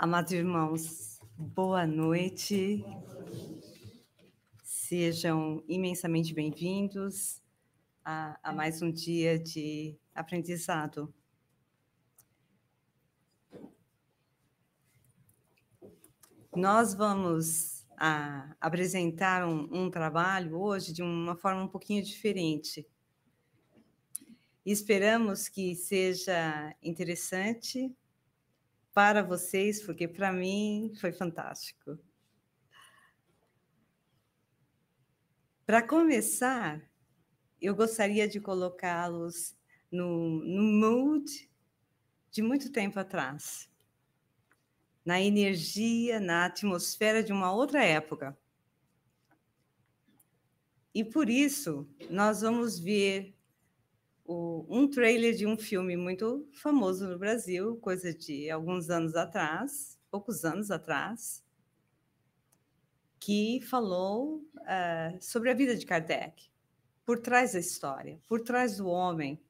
Amados irmãos, boa noite. Sejam imensamente bem-vindos a, a, mais um dia de aprendizado. Nós vamos a, apresentar um, um trabalho hoje de uma forma um pouquinho diferente. Esperamos que seja interessante para vocês, porque para mim foi fantástico. Para começar, eu gostaria de colocá-los no, no mood de muito tempo atrás, na energia, na atmosfera de uma outra época. E por isso, nós vamos ver o, um trailer de um filme muito famoso no Brasil, coisa de alguns anos atrás, poucos anos atrás, que falou uh, sobre a vida de Kardec, por trás da história, por trás do homem.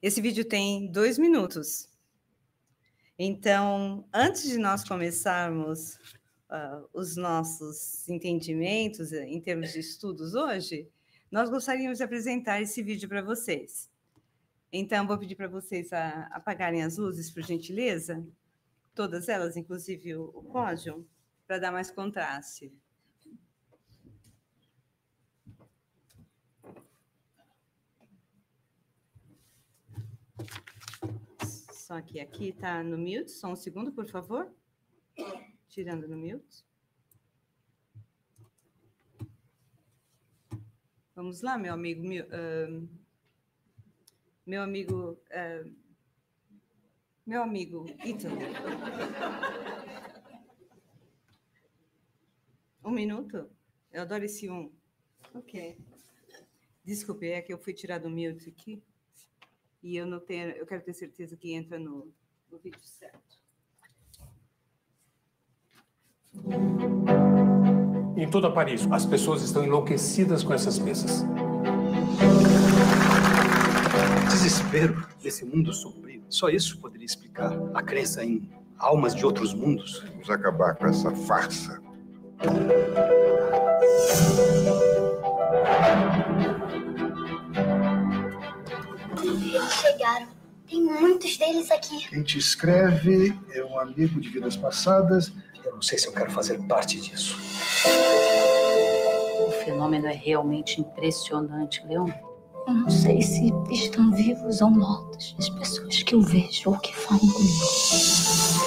Esse vídeo tem dois minutos. Então, antes de nós começarmos uh, os nossos entendimentos eh, em termos de estudos hoje, nós gostaríamos de apresentar esse vídeo para vocês. Então, vou pedir para vocês a, apagarem as luzes, por gentileza, todas elas, inclusive o, o pódio, para dar mais contraste. Só que aqui está no mute, só um segundo, por favor. Tirando no mute. Vamos lá, meu amigo. Meu, uh, meu amigo. Uh, meu amigo Ítalo. Um minuto? Eu adoro esse um. Ok. Desculpe, é que eu fui tirar do mute aqui. E eu não tenho, eu quero ter certeza que entra no, no vídeo certo em toda Paris. As pessoas estão enlouquecidas com essas peças. Desespero desse mundo sombrio. Só isso poderia explicar a crença em almas de outros mundos. Vamos acabar com essa farsa. Eles chegaram. Tem muitos deles aqui. Quem te escreve é um amigo de vidas passadas eu não sei se eu quero fazer parte disso. O fenômeno é realmente impressionante, Leon. Eu não sei se estão vivos ou mortos as pessoas que eu vejo ou que falam comigo.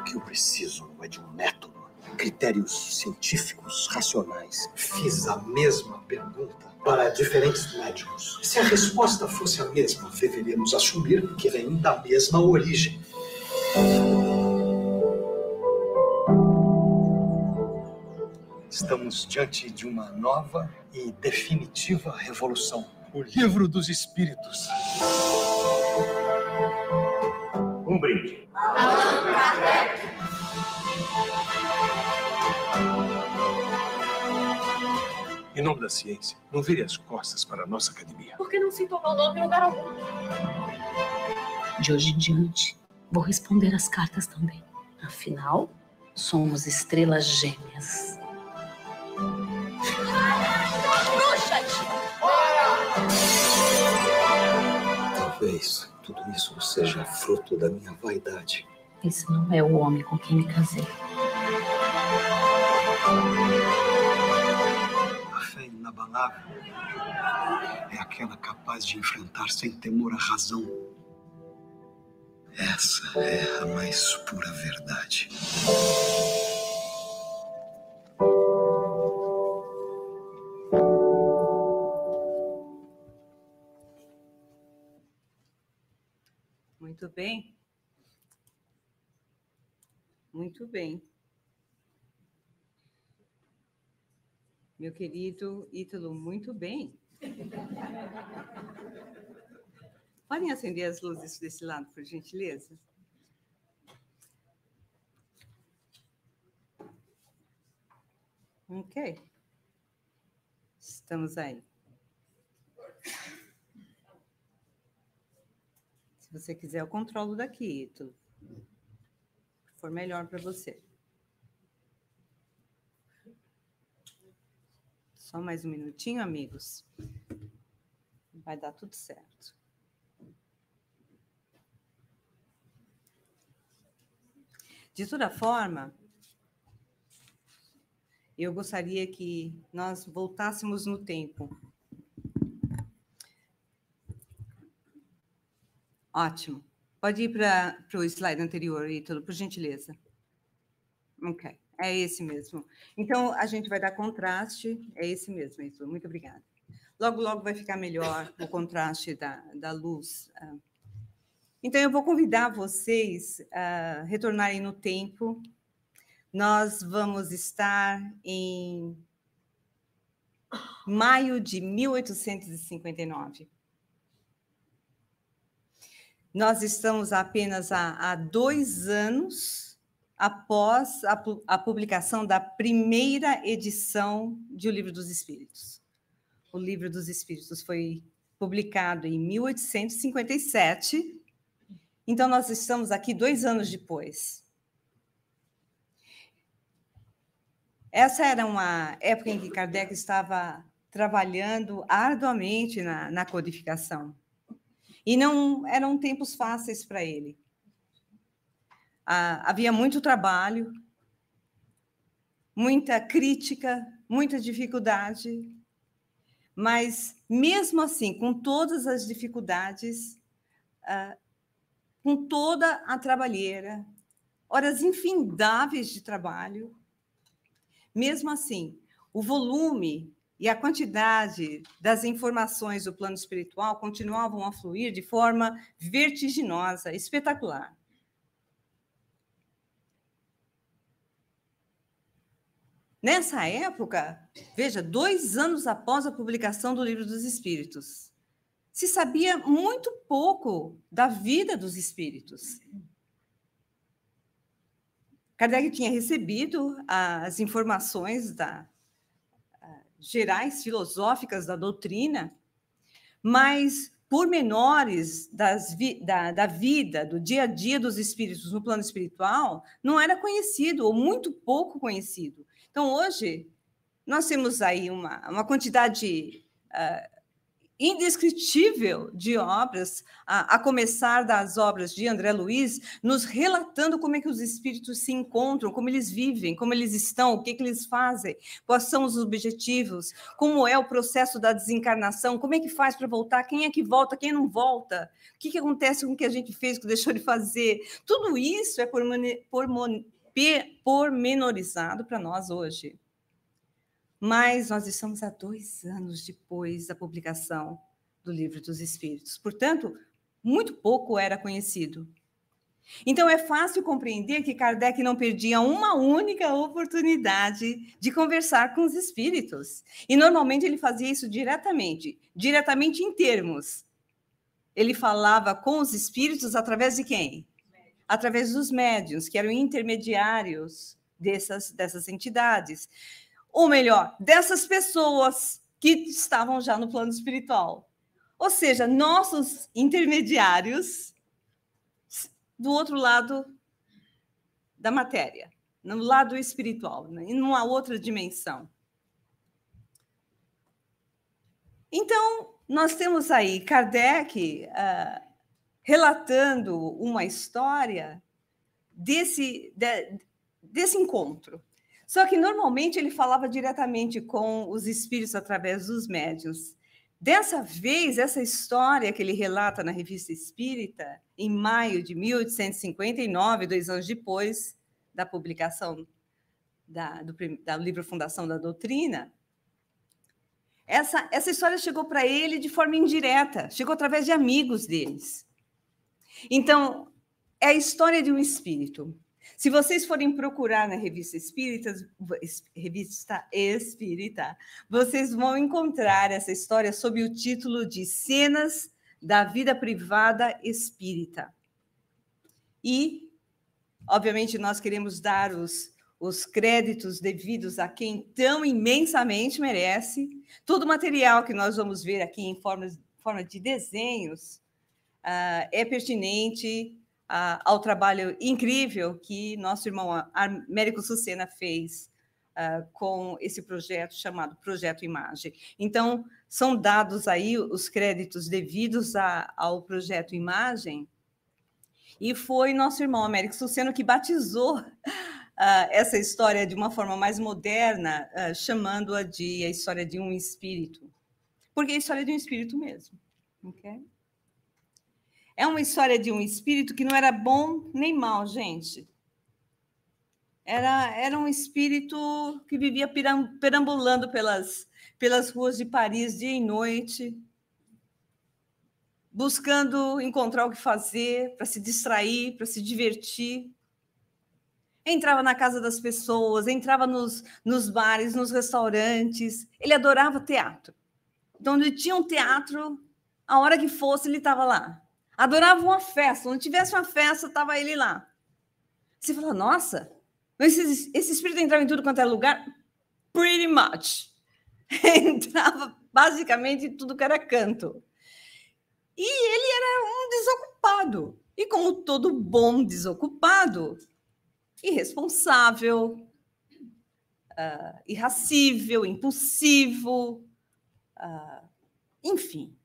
O que eu preciso não é de um método critérios científicos, racionais. Fiz a mesma pergunta para diferentes médicos. Se a resposta fosse a mesma, deveríamos assumir que vem da mesma origem. Estamos diante de uma nova e definitiva revolução. O livro dos espíritos. Um brinde. Em nome da ciência, não vire as costas para a nossa academia. Por que não se tornou nome em lugar algum? De hoje em diante, Vou responder as cartas também. Afinal, somos estrelas gêmeas. Talvez tudo isso seja fruto da minha vaidade. Esse não é o homem com quem me casei. A fé inabalável é aquela capaz de enfrentar sem temor a razão essa é a mais pura verdade. Muito bem. Muito bem. Meu querido Ítalo, muito bem. Podem acender as luzes desse lado, por gentileza? Ok. Estamos aí. Se você quiser, eu controlo daqui, Ito. For melhor para você. Só mais um minutinho, amigos. Vai dar tudo certo. De toda forma, eu gostaria que nós voltássemos no tempo. Ótimo. Pode ir para o slide anterior, Ítalo, por gentileza. Ok, é esse mesmo. Então, a gente vai dar contraste, é esse mesmo, Ítalo. Muito obrigada. Logo, logo vai ficar melhor o contraste da, da luz uh, então, eu vou convidar uhum. vocês a retornarem no tempo. Nós vamos estar em maio de 1859. Nós estamos apenas há, há dois anos após a, a publicação da primeira edição de O Livro dos Espíritos. O Livro dos Espíritos foi publicado em 1857 então, nós estamos aqui dois anos depois. Essa era uma época em que Kardec estava trabalhando arduamente na, na codificação. E não eram tempos fáceis para ele. Ah, havia muito trabalho, muita crítica, muita dificuldade, mas mesmo assim, com todas as dificuldades, ah, com toda a trabalheira, horas infindáveis de trabalho. Mesmo assim, o volume e a quantidade das informações do plano espiritual continuavam a fluir de forma vertiginosa, espetacular. Nessa época, veja, dois anos após a publicação do Livro dos Espíritos, se sabia muito pouco da vida dos espíritos. Kardec tinha recebido as informações da, ah, gerais filosóficas da doutrina, mas pormenores das vi, da, da vida, do dia a dia dos espíritos no plano espiritual, não era conhecido, ou muito pouco conhecido. Então, hoje, nós temos aí uma, uma quantidade uh, indescritível de obras, a, a, começar das obras de André Luiz, nos relatando como é que os espíritos se encontram, como eles vivem, como eles estão, o que, que eles fazem, quais são os objetivos, como é o processo da desencarnação, como é que faz para voltar, quem é que volta, quem não volta, o que, que acontece com o que a gente fez, o que deixou de fazer. Tudo isso é pormenorizado para nós hoje. Mas nós estamos há dois anos depois da publicação do Livro dos Espíritos. Portanto, muito pouco era conhecido. Então, é fácil compreender que Kardec não perdia uma única oportunidade de conversar com os espíritos. E normalmente ele fazia isso diretamente diretamente em termos. Ele falava com os espíritos através de quem? Através dos médiuns, que eram intermediários dessas, dessas entidades. Ou melhor, dessas pessoas que estavam já no plano espiritual. Ou seja, nossos intermediários do outro lado da matéria, no lado espiritual, né? em uma outra dimensão. Então, nós temos aí Kardec uh, relatando uma história desse, de, desse encontro só que normalmente ele falava diretamente com os espíritos através dos médios. Dessa vez, essa história que ele relata na Revista Espírita, em maio de 1859, dois anos depois da publicação da, do, da livro Fundação da Doutrina, essa, essa história chegou para ele de forma indireta, chegou através de amigos deles. Então, é a história de um espírito se vocês forem procurar na revista Espírita, revista Espírita, vocês vão encontrar essa história sob o título de Cenas da Vida Privada Espírita. E, obviamente, nós queremos dar os, os créditos devidos a quem tão imensamente merece. Todo o material que nós vamos ver aqui em forma, forma de desenhos uh, é pertinente a, ao trabalho incrível que nosso irmão Américo Sucena fez uh, com esse projeto chamado Projeto Imagem. Então, são dados aí os créditos devidos a, ao Projeto Imagem, e foi nosso irmão Américo Sucena que batizou Uh, essa história de uma forma mais moderna, uh, chamando-a de a história de um espírito. Porque é a história de um espírito mesmo. Okay? É uma história de um espírito que não era bom nem mal, gente. Era, era um espírito que vivia perambulando pelas, pelas ruas de Paris dia e noite, buscando encontrar o que fazer para se distrair, para se divertir. Entrava na casa das pessoas, entrava nos, nos bares, nos restaurantes. Ele adorava teatro. Então, ele tinha um teatro, a hora que fosse, ele estava lá. Adorava uma festa. Quando tivesse uma festa, estava ele lá. Você fala, nossa, esse, esse espírito entrava em tudo quanto era é lugar? Pretty much. entrava basicamente em tudo que era canto. E ele era um desocupado. E como todo bom desocupado, irresponsável, uh, irracível, impulsivo, uh, enfim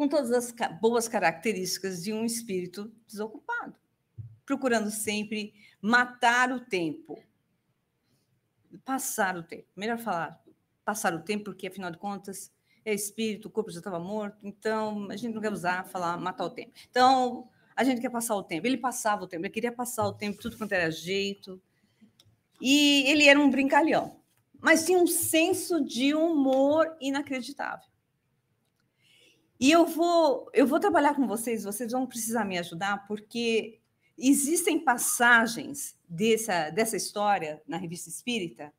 com todas as boas características de um espírito desocupado, procurando sempre matar o tempo, passar o tempo. Melhor falar passar o tempo, porque afinal de contas é espírito, o corpo já estava morto, então a gente não quer usar falar matar o tempo. Então a gente quer passar o tempo. Ele passava o tempo, ele queria passar o tempo, tudo quanto era jeito. E ele era um brincalhão, mas tinha um senso de humor inacreditável. E eu vou, eu vou trabalhar com vocês, vocês vão precisar me ajudar, porque existem passagens dessa, dessa história na revista espírita,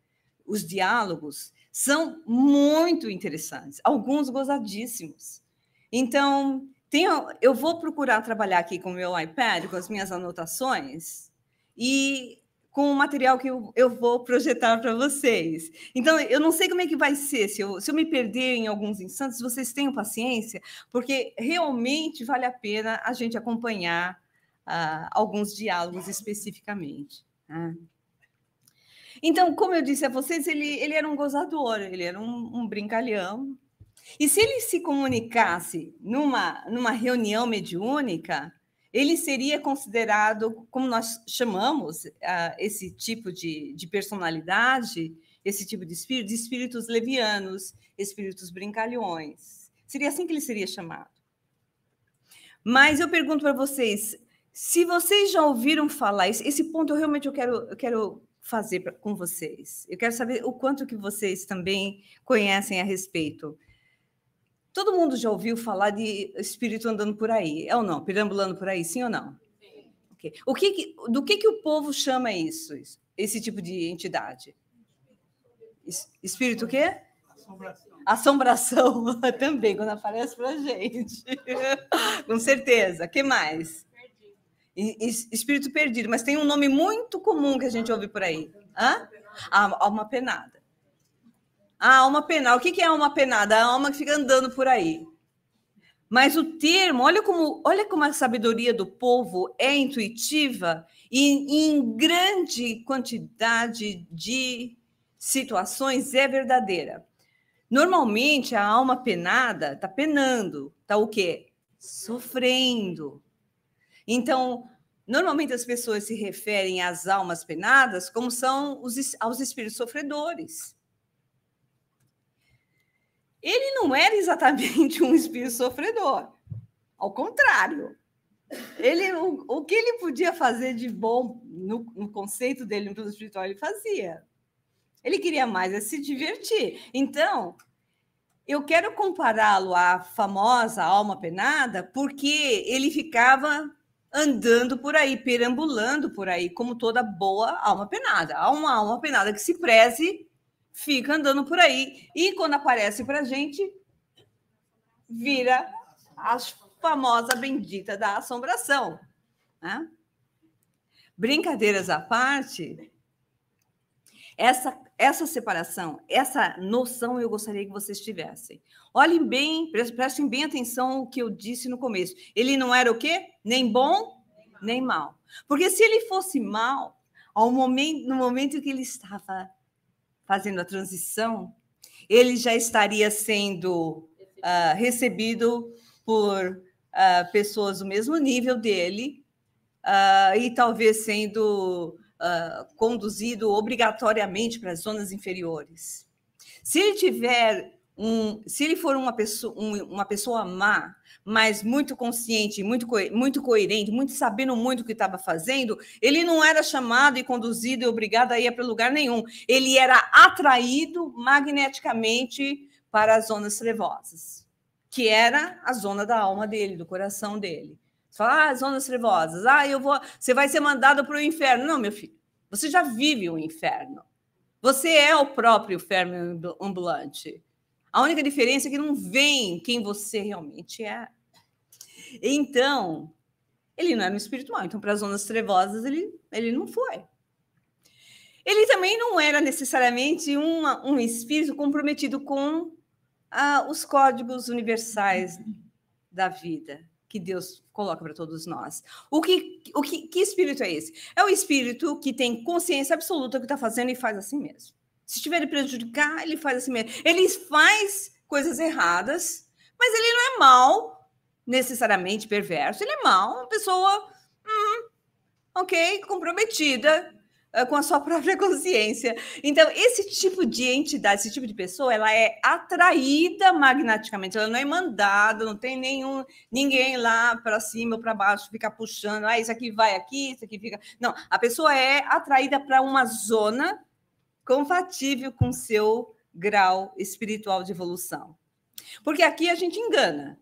os diálogos são muito interessantes, alguns gozadíssimos. Então, tenho, eu vou procurar trabalhar aqui com o meu iPad, com as minhas anotações, e com o material que eu, eu vou projetar para vocês. Então, eu não sei como é que vai ser, se eu, se eu me perder em alguns instantes, vocês tenham paciência, porque realmente vale a pena a gente acompanhar uh, alguns diálogos especificamente. Né? Então, como eu disse a vocês, ele, ele era um gozador, ele era um, um brincalhão. E se ele se comunicasse numa, numa reunião mediúnica, ele seria considerado, como nós chamamos uh, esse tipo de, de, personalidade, esse tipo de espírito, de espíritos levianos, espíritos brincalhões. Seria assim que ele seria chamado. Mas eu pergunto para vocês, se vocês já ouviram falar, esse, ponto eu realmente eu quero, eu quero fazer pra, com vocês. Eu quero saber o quanto que vocês também conhecem a respeito. Todo mundo já ouviu falar de espírito andando por aí, é ou não? Perambulando por aí, sim ou não? Sim. Okay. O que, do que, que o povo chama isso, esse tipo de entidade? Espírito o quê? Assombração. Assombração também, quando aparece para gente. Com certeza. que mais? Perdido. Espírito perdido, mas tem um nome muito comum que a gente ouve por aí. Hã? Alma ah, penada. A ah, alma penal. O que é alma penada? É a alma que fica andando por aí. Mas o termo, olha como, olha como a sabedoria do povo é intuitiva e em grande quantidade de situações é verdadeira. Normalmente a alma penada está penando, está o quê? Sofrendo. Então, normalmente as pessoas se referem às almas penadas como são os, aos espíritos sofredores. Ele não era exatamente um espírito sofredor. Ao contrário. Ele, o, o que ele podia fazer de bom no, no conceito dele no plano espiritual, ele fazia. Ele queria mais é se divertir. Então, eu quero compará-lo à famosa alma penada, porque ele ficava andando por aí, perambulando por aí, como toda boa alma penada. Há uma alma penada que se preze fica andando por aí. E quando aparece para gente, vira a famosa bendita da assombração. Né? Brincadeiras à parte, essa, essa separação, essa noção eu gostaria que vocês tivessem. Olhem bem, prestem bem atenção ao que eu disse no começo. Ele não era o quê? Nem bom, nem mal. Porque se ele fosse mal, ao momento, no momento que ele estava fazendo a transição, ele já estaria sendo uh, recebido por uh, pessoas do mesmo nível dele uh, e talvez sendo conduzido obrigatoriamente para as zonas inferiores. Se ele tiver um, se ele for uma pessoa, um, uma pessoa má, mas muito consciente, muito, co muito coerente, muito sabendo muito o que estava fazendo, ele não era chamado e conduzido e obrigado a ir para lugar nenhum. Ele era atraído magneticamente para as zonas trevosas, que era a zona da alma dele, do coração dele. Você fala, ah, zonas trevosas, ah, eu vou, você vai ser mandado para o inferno. Não, meu filho, você já vive o inferno. Você é o próprio inferno ambulante. A única diferença é que não vem quem você realmente é. Então, ele não era um espírito mal. Então, para as zonas trevosas, ele, ele não foi. Ele também não era necessariamente uma, um espírito comprometido com ah, os códigos universais da vida que Deus coloca para todos nós. O que, o que, que espírito é esse? É o espírito que tem consciência absoluta do que está fazendo e faz assim mesmo. Se tiver de prejudicar, ele faz assim mesmo. Ele faz coisas erradas, mas ele não é mal, necessariamente perverso. Ele é mal, uma pessoa, hum, ok, comprometida uh, com a sua própria consciência. Então, esse tipo de entidade, esse tipo de pessoa, ela é atraída magneticamente, ela não é mandada, não tem nenhum ninguém lá para cima ou para baixo ficar puxando, ah, isso aqui vai aqui, isso aqui fica. Não, a pessoa é atraída para uma zona compatível com seu grau espiritual de evolução. Porque aqui a gente engana.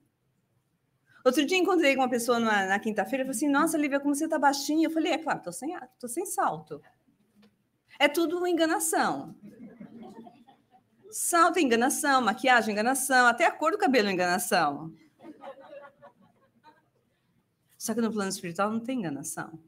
Outro dia encontrei com uma pessoa na, na quinta-feira e falou assim: Nossa, Lívia, como você está baixinha. Eu falei: É claro, estou sem, tô sem salto. É tudo enganação. Salto, é enganação, maquiagem, é enganação, até a cor do cabelo, é enganação. Só que no plano espiritual não tem enganação.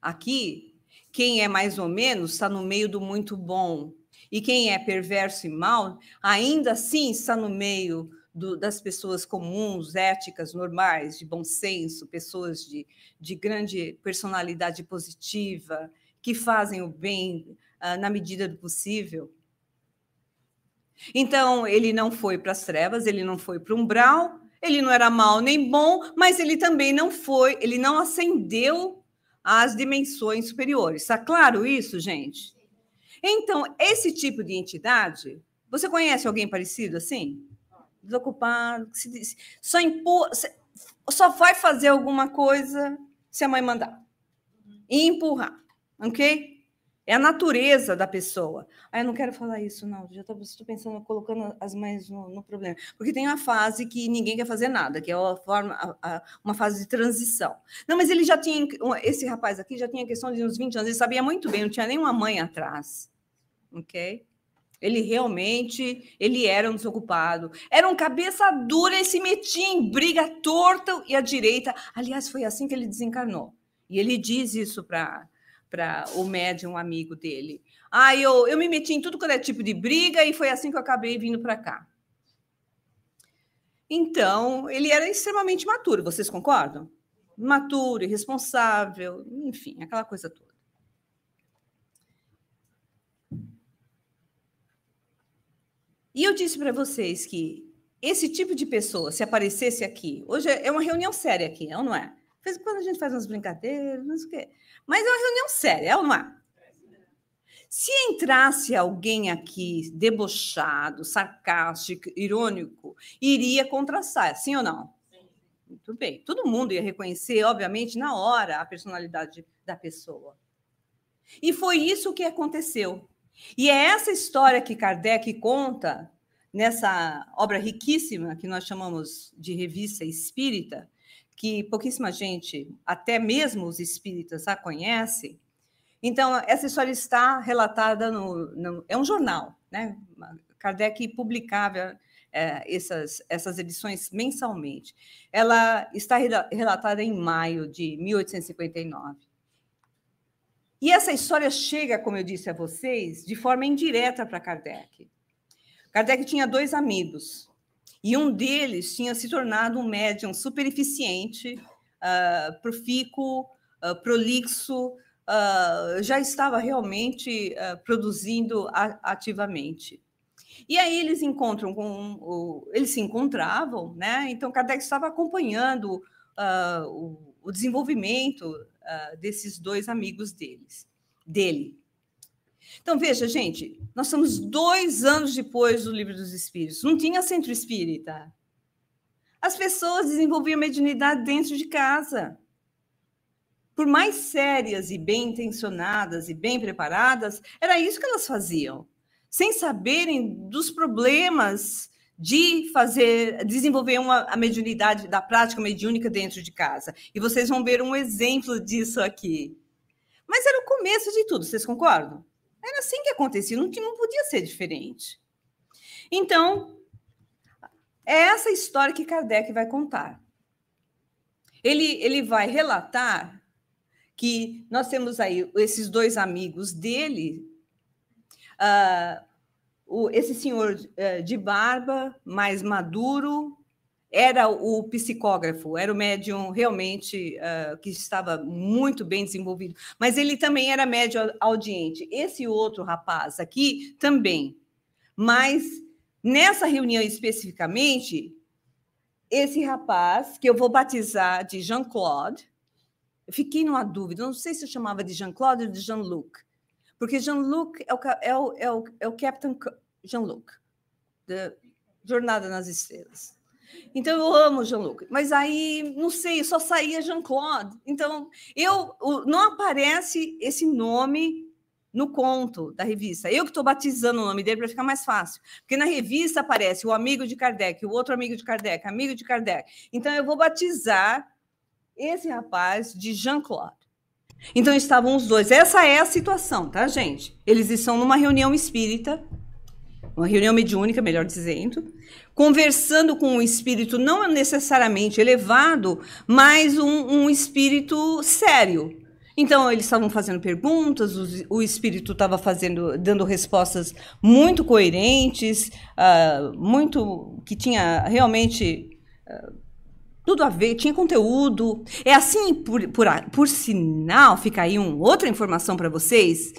Aqui quem é mais ou menos está no meio do muito bom. E quem é perverso e mal ainda assim está no meio do, das pessoas comuns, éticas, normais, de bom senso, pessoas de, de grande personalidade positiva, que fazem o bem uh, na medida do possível. Então, ele não foi para as trevas, ele não foi para o umbral, ele não era mal nem bom, mas ele também não foi, ele não acendeu às dimensões superiores. Está claro isso, gente? Então, esse tipo de entidade, você conhece alguém parecido assim? Desocupado, só, empurra, só vai fazer alguma coisa se a mãe mandar. E empurrar, ok? É a natureza da pessoa. Ah, eu não quero falar isso, não. Já estou pensando, colocando as mães no, no, problema. Porque tem uma fase que ninguém quer fazer nada, que é uma, forma, a, a, uma fase de transição. Não, mas ele já tinha. Esse rapaz aqui já tinha questão de uns 20 anos, ele sabia muito bem, não tinha nenhuma mãe atrás. Ok? Ele realmente ele era um desocupado. Era um cabeça dura e se metia em briga torta e à direita. Aliás, foi assim que ele desencarnou. E ele diz isso para para o médium amigo dele. Ah, eu, eu me meti em tudo quanto é tipo de briga e foi assim que eu acabei vindo para cá. Então, ele era extremamente maturo, vocês concordam? Maturo, irresponsável, enfim, aquela coisa toda. E eu disse para vocês que esse tipo de pessoa, se aparecesse aqui, hoje é, é uma reunião séria aqui, não é? De quando a gente faz umas brincadeiras, não sei o quê. Mas é uma reunião séria, é uma. É? Se entrasse alguém aqui debochado, sarcástico, irônico, iria contrastar, sim ou não? Sim. Muito bem. Todo mundo ia reconhecer, obviamente, na hora, a personalidade da pessoa. E foi isso que aconteceu. E é essa história que Kardec conta nessa obra riquíssima que nós chamamos de Revista Espírita, que pouquíssima gente, até mesmo os espíritas, a conhece. Então, essa história está relatada no. no é um jornal, né? Kardec publicava é, essas, essas edições mensalmente. Ela está relatada em maio de 1859. E essa história chega, como eu disse a vocês, de forma indireta para Kardec. Kardec tinha dois amigos, e um deles tinha se tornado um médium super eficiente, uh, profícuo, uh, prolixo, uh, já estava realmente produzindo a, ativamente. E aí eles encontram com o, eles se encontravam, né? Então Kardec estava acompanhando o, o, desenvolvimento desses dois amigos deles, dele. Então, veja, gente, nós estamos dois anos depois do Livro dos Espíritos. Não tinha centro espírita. As pessoas desenvolviam mediunidade dentro de casa. Por mais sérias e bem intencionadas e bem preparadas, era isso que elas faziam, sem saberem dos problemas de fazer desenvolver uma, a mediunidade da prática mediúnica dentro de casa. E vocês vão ver um exemplo disso aqui. Mas era o começo de tudo, vocês concordam? Era assim que acontecia, não, não podia ser diferente. Então, é essa história que Kardec vai contar. Ele, ele vai relatar que nós temos aí esses dois amigos dele, uh, o, esse senhor uh, de barba, mais maduro, era o psicógrafo, era o médium realmente uh, que estava muito bem desenvolvido, mas ele também era médium audiente. Esse outro rapaz aqui também. Mas nessa reunião especificamente, esse rapaz, que eu vou batizar de Jean-Claude, fiquei numa dúvida, não sei se eu chamava de Jean-Claude ou de Jean-Luc, porque Jean-Luc é o, é o, é o, é o Captain Jean-Luc, da Jornada nas Estrelas. Então eu amo Jean-Luc. Mas aí, não sei, só saía Jean-Claude. Então, eu não aparece esse nome no conto da revista. Eu que estou batizando o nome dele para ficar mais fácil. Porque na revista aparece o amigo de Kardec, o outro amigo de Kardec, amigo de Kardec. Então eu vou batizar esse rapaz de Jean-Claude. Então estavam os dois. Essa é a situação, tá, gente? Eles estão numa reunião espírita uma reunião mediúnica, melhor dizendo, conversando com um espírito não necessariamente elevado, mas um, um espírito sério. Então eles estavam fazendo perguntas, o, o espírito estava fazendo, dando respostas muito coerentes, uh, muito que tinha realmente uh, tudo a ver, tinha conteúdo. É assim, por, por, por sinal, fica aí uma outra informação para vocês,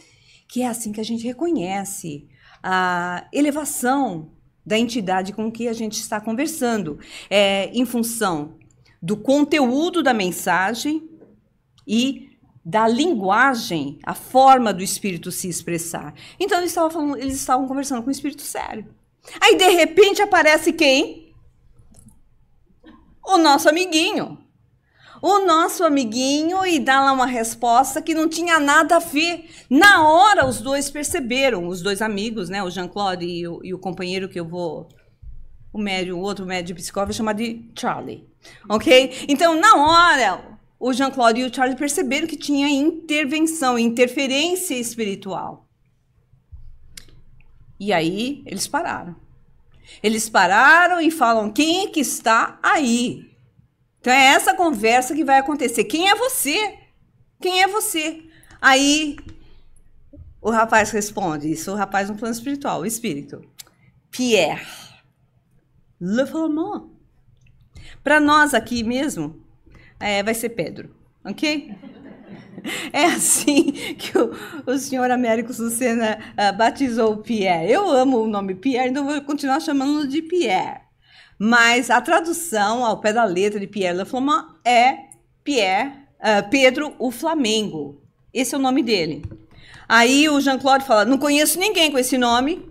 que é assim que a gente reconhece a elevação da entidade com que a gente está conversando, é, em função do conteúdo da mensagem e da linguagem, a forma do espírito se expressar. Então eles estavam, falando, eles estavam conversando com o espírito sério. Aí de repente aparece quem? O nosso amiguinho o nosso amiguinho e dá lá uma resposta que não tinha nada a ver. Na hora, os dois perceberam, os dois amigos, né? O Jean-Claude e, e, o companheiro que eu vou. O médio, o outro médio psicólogo chamar de Charlie. Ok? Então, na hora, o Jean-Claude e o Charlie perceberam que tinha intervenção, interferência espiritual. E aí, eles pararam. Eles pararam e falam: quem é que está aí? Então é essa conversa que vai acontecer. Quem é você? Quem é você? Aí o rapaz responde: Isso, o rapaz no plano espiritual, o espírito. Pierre. Le Flamand. Para nós aqui mesmo, é, vai ser Pedro, ok? É assim que o, o senhor Américo Sucena uh, batizou o Pierre. Eu amo o nome Pierre, então vou continuar chamando de Pierre. Mas a tradução ao pé da letra de Pierre Flamand é Pierre, uh, Pedro o Flamengo. Esse é o nome dele. Aí o Jean-Claude fala: Não conheço ninguém com esse nome.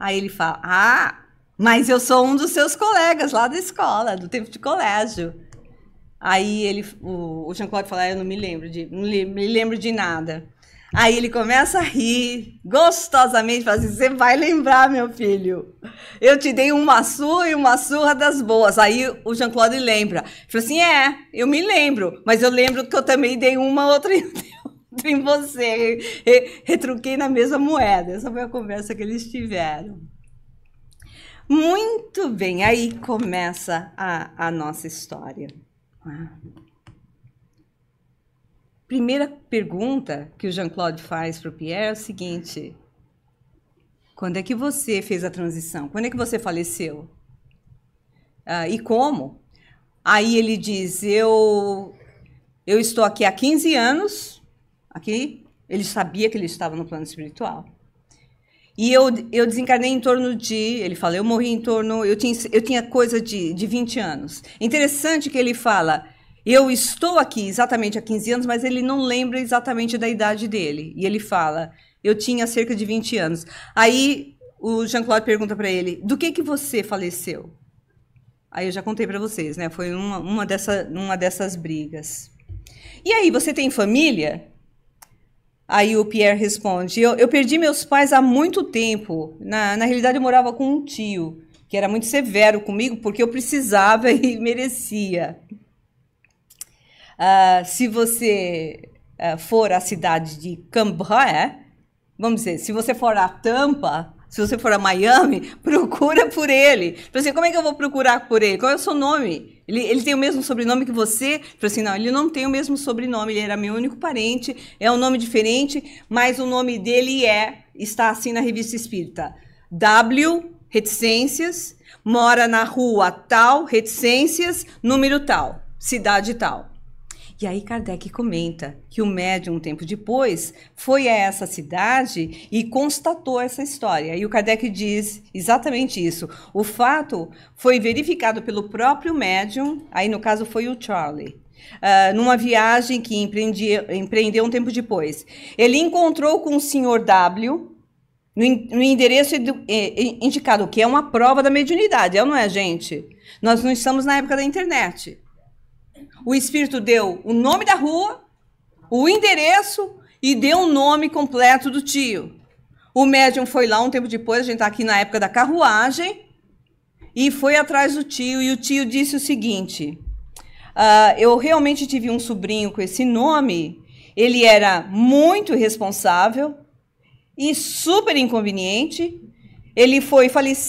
Aí ele fala: Ah, mas eu sou um dos seus colegas lá da escola, do tempo de colégio. Aí ele, o, o Jean-Claude fala: ah, Eu não me lembro de, não me lembro de nada. Aí ele começa a rir, gostosamente, fala assim: Você vai lembrar, meu filho. Eu te dei uma surra e uma surra das boas. Aí o Jean-Claude lembra. Falou assim: É, eu me lembro, mas eu lembro que eu também dei uma outra em, outra em você. Retruquei na mesma moeda. Essa foi a conversa que eles tiveram. Muito bem, aí começa a, a nossa história. Ah primeira pergunta que o Jean-Claude faz para o Pierre é o seguinte: quando é que você fez a transição? Quando é que você faleceu? Ah, e como? Aí ele diz: eu, eu estou aqui há 15 anos. Aqui, ele sabia que ele estava no plano espiritual. E eu, eu desencarnei em torno de. Ele fala, eu morri em torno. Eu tinha, eu tinha coisa de, de 20 anos. Interessante que ele fala. Eu estou aqui exatamente há 15 anos, mas ele não lembra exatamente da idade dele. E ele fala: Eu tinha cerca de 20 anos. Aí o Jean-Claude pergunta para ele: Do que que você faleceu? Aí eu já contei para vocês, né? Foi uma, uma, dessa, uma dessas brigas. E aí, você tem família? Aí o Pierre responde: Eu, eu perdi meus pais há muito tempo. Na, na realidade, eu morava com um tio, que era muito severo comigo, porque eu precisava e merecia. Uh, se você uh, for à cidade de Cambrai, vamos dizer, se você for à Tampa, se você for a Miami, procura por ele. Falei assim, como é que eu vou procurar por ele? Qual é o seu nome? Ele, ele tem o mesmo sobrenome que você? Falei assim, não, ele não tem o mesmo sobrenome, ele era meu único parente, é um nome diferente, mas o nome dele é, está assim na revista espírita, W, reticências, mora na rua tal, reticências, número tal, cidade tal. E aí Kardec comenta que o médium, um tempo depois, foi a essa cidade e constatou essa história. E o Kardec diz exatamente isso. O fato foi verificado pelo próprio médium, aí no caso foi o Charlie. Uh, numa viagem que empreendeu um tempo depois. Ele encontrou com o senhor W, no, endereço indicado, que é uma prova da mediunidade, é ou não é, gente? Nós não estamos na época da internet o espírito deu o nome da rua, o endereço e deu o nome completo do tio. O médium foi lá um tempo depois, a gente está aqui na época da carruagem, e foi atrás do tio. E o tio disse o seguinte: ah, Eu realmente tive um sobrinho com esse nome. Ele era muito irresponsável e super inconveniente. Ele, foi,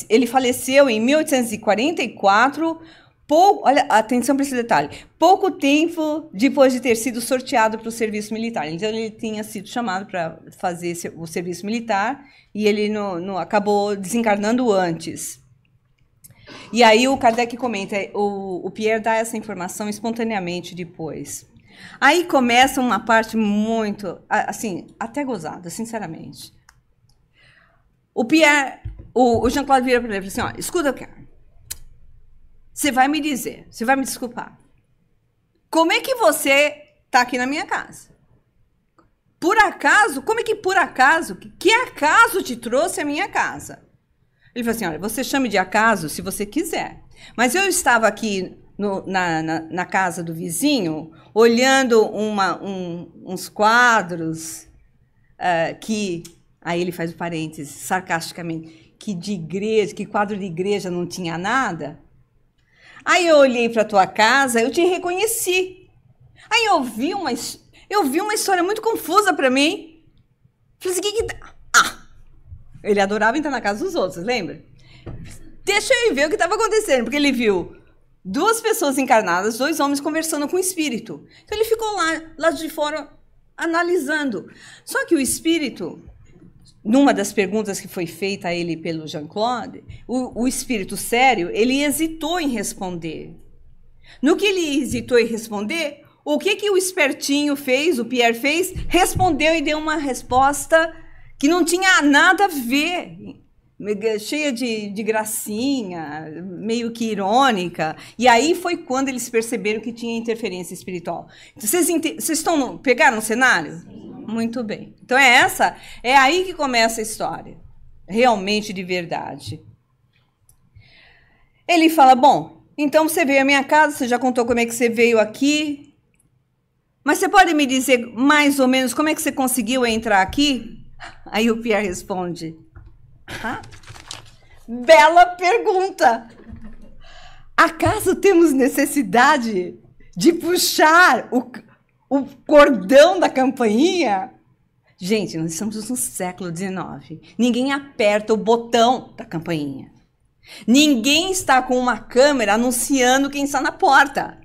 ele faleceu em 1844 Pou, olha, atenção para esse detalhe. Pouco tempo depois de ter sido sorteado para o serviço militar. Então, ele tinha sido chamado para fazer o serviço militar e ele no, no, acabou desencarnando antes. E aí o Kardec comenta, o, o Pierre dá essa informação espontaneamente depois. Aí começa uma parte muito, assim, até gozada, sinceramente. O Pierre, o, o Jean-Claude vira para ele e fala assim, ó, escuta o que você vai me dizer, você vai me desculpar. Como é que você tá aqui na minha casa? Por acaso, como é que por acaso, que, que acaso te trouxe à minha casa? Ele falou assim: olha, você chame de acaso se você quiser. Mas eu estava aqui no, na, na, na, casa do vizinho, olhando uma, um, uns quadros uh, que. Aí ele faz o parênteses, sarcasticamente, que de igreja, que quadro de igreja não tinha nada. Aí eu olhei para tua casa, eu te reconheci. Aí eu vi uma, eu vi uma história muito confusa para mim. Falei assim, que que Ah! Ele adorava entrar na casa dos outros, lembra? Deixa eu ver o que estava acontecendo, porque ele viu duas pessoas encarnadas, dois homens conversando com o espírito. Então ele ficou lá, lá de fora, analisando. Só que o espírito numa das perguntas que foi feita a ele pelo Jean-Claude, o, o, espírito sério, ele hesitou em responder. No que ele hesitou em responder, o que, que o espertinho fez, o Pierre fez? Respondeu e deu uma resposta que não tinha nada a ver, cheia de, de gracinha, meio que irônica. E aí foi quando eles perceberam que tinha interferência espiritual. Então, vocês, vocês estão, pegaram o cenário? Sim muito bem. Então é essa, é aí que começa a história, realmente de verdade. Ele fala: "Bom, então você veio à minha casa, você já contou como é que você veio aqui? Mas você pode me dizer mais ou menos como é que você conseguiu entrar aqui?" Aí o Pierre responde: bela pergunta. Acaso temos necessidade de puxar o, o cordão da campainha. Gente, nós estamos no século XIX. Ninguém aperta o botão da campainha. Ninguém está com uma câmera anunciando quem está na porta.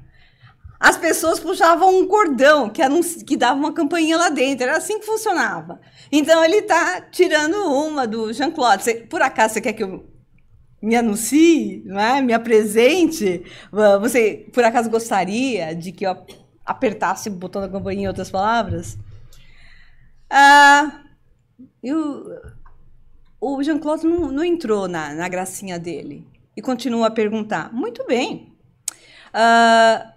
As pessoas puxavam um cordão que, que dava uma campainha lá dentro. Era assim que funcionava. Então ele está tirando uma do Jean-Claude. Por acaso você quer que eu me anuncie, não é? me apresente? Você por acaso gostaria de que eu apertasse o botão da campainha em outras palavras. Ah, eu, o Jean-Claude não, não, entrou na, na, gracinha dele e continua a perguntar. Muito bem. Ah,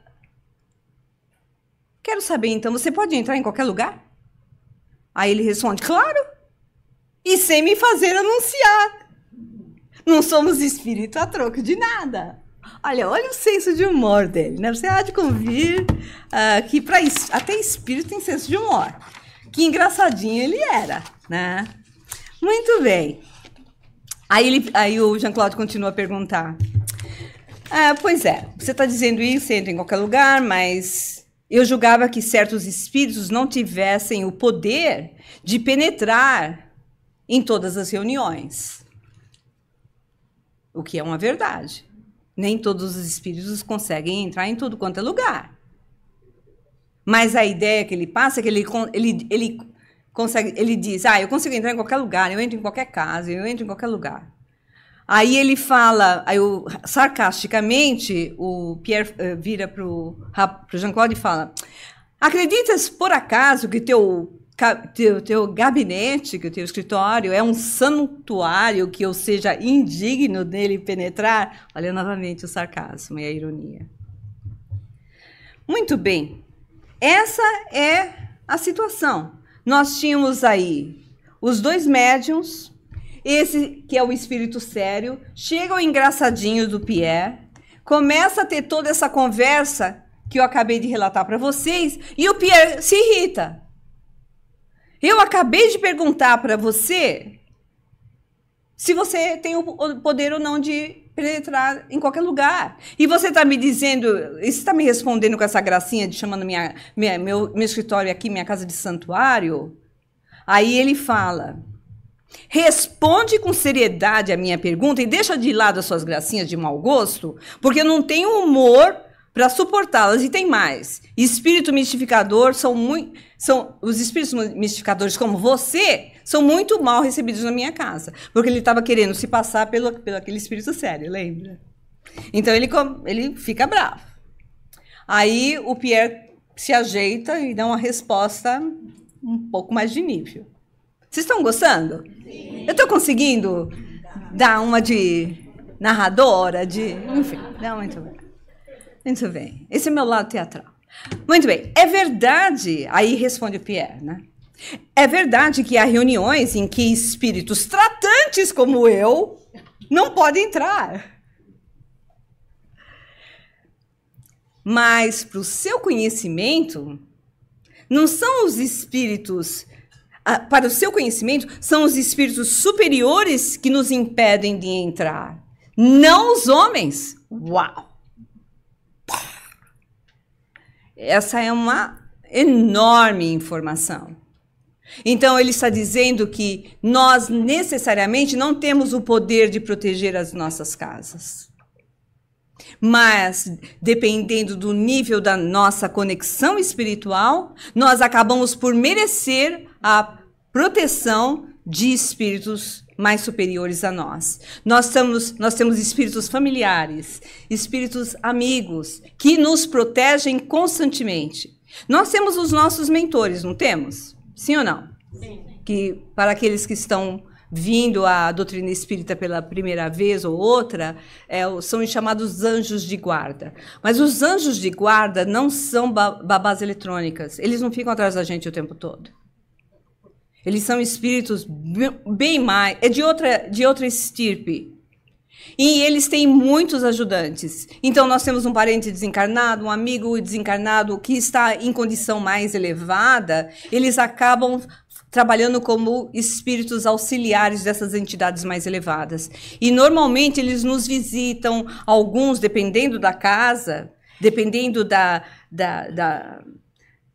quero saber então, você pode entrar em qualquer lugar? Aí ele responde: Claro! E sem me fazer anunciar. Não somos espírito a troco de nada. Olha, olha o senso de humor dele, né? Você há de convir uh, que para até espírito tem senso de humor. Que engraçadinho ele era, né? Muito bem. Aí, ele, aí o Jean-Claude continua a perguntar. Ah, pois é, você está dizendo isso, entra em qualquer lugar, mas eu julgava que certos espíritos não tivessem o poder de penetrar em todas as reuniões. O que é uma verdade. Nem todos os espíritos conseguem entrar em tudo quanto é lugar. Mas a ideia que ele passa é que ele, ele, ele consegue, ele diz, ah, eu consigo entrar em qualquer lugar, eu entro em qualquer casa, eu entro em qualquer lugar. Aí ele fala, aí eu, sarcasticamente, o Pierre uh, vira para o Jean-Claude e fala: Acreditas por acaso que teu teu, teu gabinete, que o teu escritório é um santuário que eu seja indigno dele penetrar? Olha novamente o sarcasmo e a ironia. Muito bem, essa é a situação. Nós tínhamos aí os dois médiums, esse que é o espírito sério, chega o engraçadinho do Pierre, começa a ter toda essa conversa que eu acabei de relatar para vocês, e o Pierre se irrita. Eu acabei de perguntar para você se você tem o poder ou não de penetrar em qualquer lugar. E você está me dizendo, você está me respondendo com essa gracinha de chamando minha, minha, meu, meu escritório aqui, minha casa de santuário? Aí ele fala. Responde com seriedade a minha pergunta e deixa de lado as suas gracinhas de mau gosto, porque eu não tenho humor para suportá-las. E tem mais. Espírito mistificador são muito. São, os espíritos mistificadores como você são muito mal recebidos na minha casa. Porque ele estava querendo se passar pelo, pelo aquele espírito sério, lembra? Então ele, ele fica bravo. Aí o Pierre se ajeita e dá uma resposta um pouco mais de nível. Vocês estão gostando? Sim. Eu estou conseguindo dar uma de narradora, de. Enfim, dá muito bem. Muito bem. Esse é meu lado teatral. Muito bem. É verdade, aí responde o Pierre, né? É verdade que há reuniões em que espíritos tratantes como eu não podem entrar. Mas, para o seu conhecimento, não são os espíritos. Ah, para o seu conhecimento, são os espíritos superiores que nos impedem de entrar, não os homens. Uau! Essa é uma enorme informação. Então, ele está dizendo que nós necessariamente não temos o poder de proteger as nossas casas. Mas, dependendo do nível da nossa conexão espiritual, nós acabamos por merecer a proteção de espíritos mais superiores a nós. Nós, nós temos espíritos familiares, espíritos amigos, que nos protegem constantemente. Nós temos os nossos mentores, não temos? Sim ou não? Sim. Que para aqueles que estão vindo à doutrina espírita pela primeira vez ou outra, é, são chamados anjos de guarda. Mas os anjos de guarda não são babás eletrônicas, eles não ficam atrás da gente o tempo todo. Eles são espíritos bem mais. É de outra, de outra estirpe. E eles têm muitos ajudantes. Então, nós temos um parente desencarnado, um amigo desencarnado que está em condição mais elevada, eles acabam trabalhando como espíritos auxiliares dessas entidades mais elevadas. E normalmente eles nos visitam, alguns, dependendo da casa, dependendo da, da, da,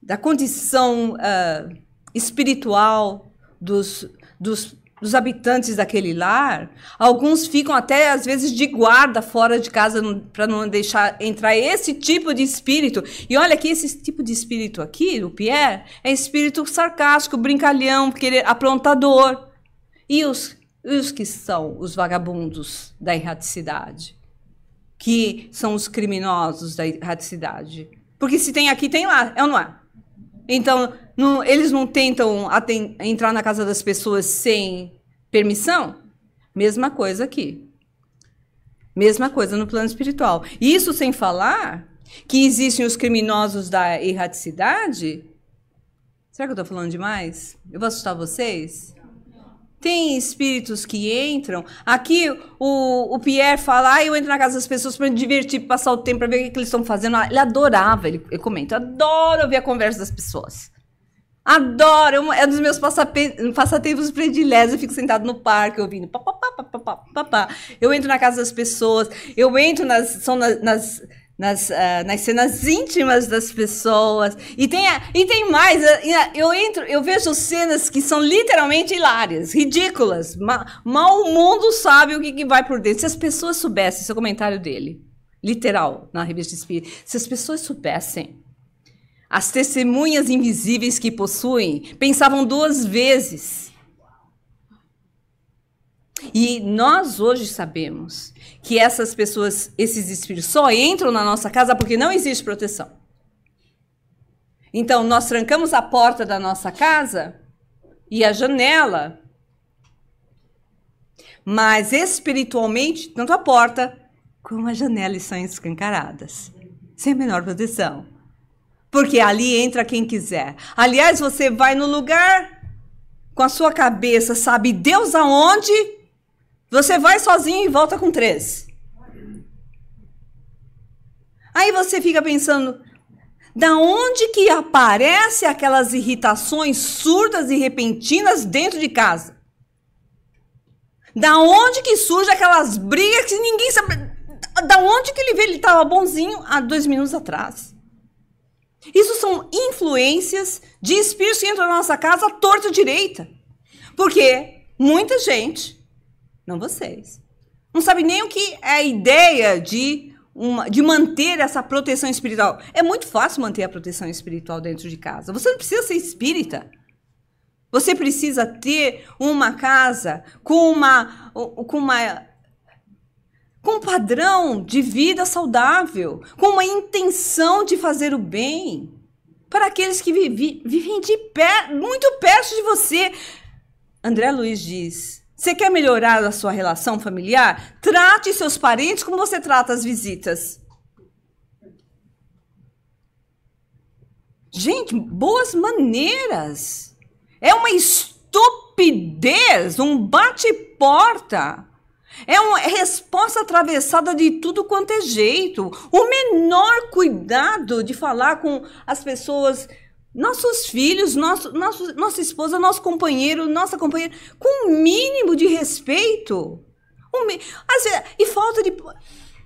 da condição. Uh, espiritual dos, dos, dos habitantes daquele lar. Alguns ficam até, às vezes, de guarda fora de casa para não deixar entrar esse tipo de espírito. E olha que esse tipo de espírito aqui, o Pierre, é espírito sarcástico, brincalhão, querer, é aprontador. E os, os que são os vagabundos da erraticidade? Que são os criminosos da erraticidade? Porque se tem aqui, tem lá, é ou não é? Então, não, eles não tentam entrar na casa das pessoas sem permissão? Mesma coisa aqui. Mesma coisa no plano espiritual. Isso sem falar que existem os criminosos da erraticidade. Será que eu estou falando demais? Eu vou assustar vocês? Tem espíritos que entram. Aqui o, o Pierre fala: ah, eu entro na casa das pessoas para me divertir, passar o tempo, para ver o que, que eles estão fazendo. Ah, ele adorava, ele, ele comenta: adoro ouvir a conversa das pessoas. Adoro, é, é um dos meus passatempos prediletos. Eu fico sentado no parque ouvindo. Pá, pá, pá, pá, pá, pá, pá. Eu entro na casa das pessoas, eu entro nas, são nas, nas nas, uh, nas cenas íntimas das pessoas. E tem, a, e tem mais, ah, eu entro, eu vejo cenas que são literalmente hilárias, ridículas. Ma, mal o mundo sabe o que, que vai por dentro. Se as pessoas soubessem, esse é o comentário dele, literal, na revista Espírita, se as pessoas soubessem, as testemunhas invisíveis que possuem pensavam duas vezes. E nós hoje sabemos que essas pessoas, esses espíritos, só entram na nossa casa porque não existe proteção. Então, nós trancamos a porta da nossa casa e a janela, mas espiritualmente, tanto a porta como a janela estão escancaradas sem menor proteção. Porque ali entra quem quiser. Aliás, você vai no lugar com a sua cabeça, sabe Deus aonde? Você vai sozinho e volta com três. Aí você fica pensando, da onde que aparece aquelas irritações surdas e repentinas dentro de casa? Da onde que surge aquelas brigas que ninguém sabe? Da onde que ele vê? Ele estava bonzinho há dois minutos atrás. Isso são influências de espíritos que entram na nossa casa torta direita. Porque muita gente não vocês. Não sabe nem o que é a ideia de, uma, de manter essa proteção espiritual. É muito fácil manter a proteção espiritual dentro de casa. Você não precisa ser espírita. Você precisa ter uma casa com uma com uma com um padrão de vida saudável, com uma intenção de fazer o bem para aqueles que vivem, vivem de pé, muito perto de você. André Luiz diz: você quer melhorar a sua relação familiar? Trate seus parentes como você trata as visitas. Gente, boas maneiras. É uma estupidez, um bate-porta. É uma resposta atravessada de tudo quanto é jeito. O menor cuidado de falar com as pessoas nossos filhos, nosso, nosso, nossa esposa, nosso companheiro, nossa companheira, com o um mínimo de respeito. Um, às vezes, e falta de.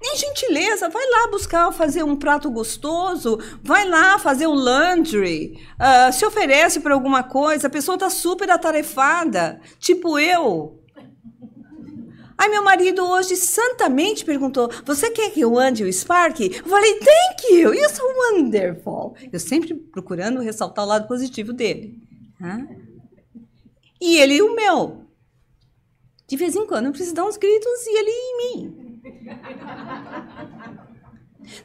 Nem gentileza, vai lá buscar fazer um prato gostoso, vai lá fazer o laundry, uh, se oferece para alguma coisa, a pessoa está super atarefada, tipo eu. Aí meu marido hoje santamente perguntou: Você quer que eu ande o Spark? Eu falei: Thank you, isso é wonderful. Eu sempre procurando ressaltar o lado positivo dele. Né? E ele o meu. De vez em quando eu preciso dar uns gritos e ele em mim.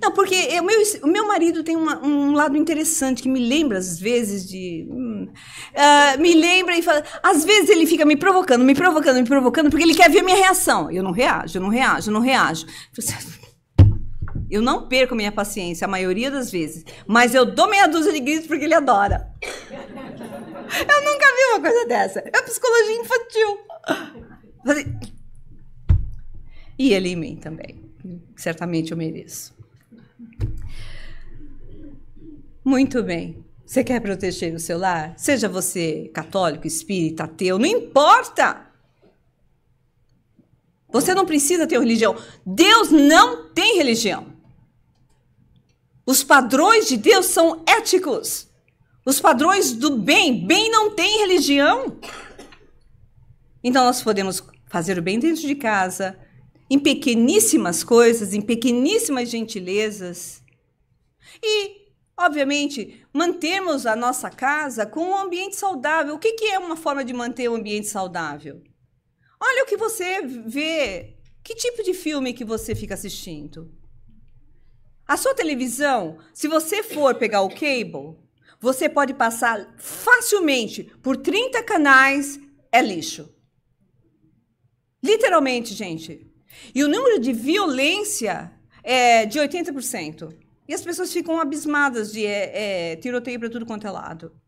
Não, porque o meu, o meu marido tem uma, um lado interessante que me lembra, às vezes, de uh, me lembra e fala. Às vezes ele fica me provocando, me provocando, me provocando, porque ele quer ver minha reação. Eu não reajo, eu não reajo, eu não reajo. Eu não perco minha paciência, a maioria das vezes. Mas eu dou meia dúzia de gritos porque ele adora. Eu nunca vi uma coisa dessa. É psicologia infantil. E ele em mim também. Certamente eu mereço. Muito bem. Você quer proteger o seu lar? Seja você católico, espírita, ateu, não importa! Você não precisa ter religião. Deus não tem religião. Os padrões de Deus são éticos. Os padrões do bem. Bem não tem religião. Então nós podemos fazer o bem dentro de casa, em pequeníssimas coisas, em pequeníssimas gentilezas. E Obviamente, mantermos a nossa casa com um ambiente saudável. O que, que é uma forma de manter o um ambiente saudável? Olha o que você vê. Que tipo de filme que você fica assistindo? A sua televisão, se você for pegar o cable, você pode passar facilmente por 30 canais é lixo. Literalmente, gente. E o número de violência é de 80%. E as pessoas ficam abismadas de é, é, tiroteio para tudo quanto é lado.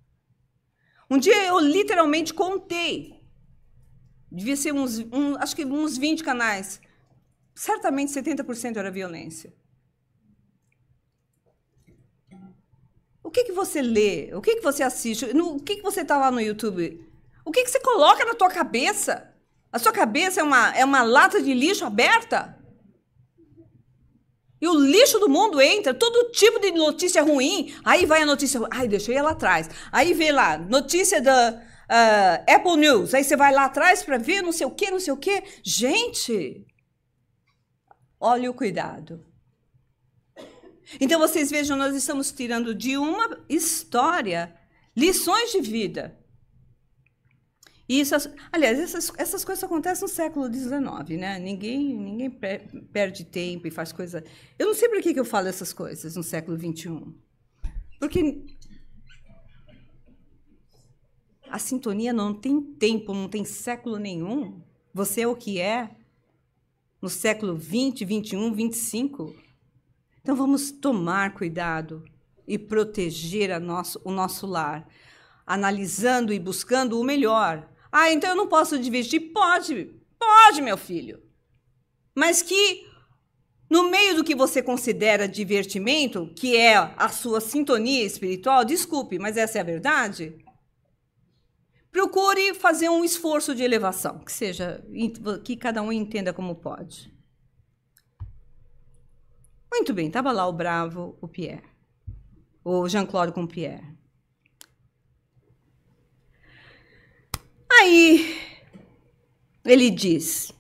Um dia eu literalmente contei. Devia ser uns, um, acho que uns 20 canais. Certamente 70% era violência. O que, que você lê? O que, que você assiste? No, o que, que você está lá no YouTube? O que, que você coloca na tua cabeça? A sua cabeça é uma, é uma lata de lixo aberta? E o lixo do mundo entra, todo tipo de notícia ruim. Aí vai a notícia. Ai, deixei ela atrás. Aí vem lá, notícia da uh, Apple News. Aí você vai lá atrás para ver não sei o que, não sei o que. Gente, olha o cuidado. Então vocês vejam, nós estamos tirando de uma história lições de vida. Isso, aliás, essas, essas coisas acontecem no século XIX, né? Ninguém, ninguém perde tempo e faz coisa. Eu não sei por que, que eu falo essas coisas no século XXI. Porque a sintonia não tem tempo, não tem século nenhum. Você é o que é no século XX, XXI, XXV. Então vamos tomar cuidado e proteger nosso, o nosso lar, analisando e buscando o melhor, ah, então eu não posso divertir? Pode, pode, meu filho. Mas que no meio do que você considera divertimento, que é a sua sintonia espiritual, desculpe, mas essa é a verdade. Procure fazer um esforço de elevação, que seja que cada um entenda como pode. Muito bem, estava lá o Bravo, o Pierre. O Jean-Claude com o Pierre. Aí ele diz: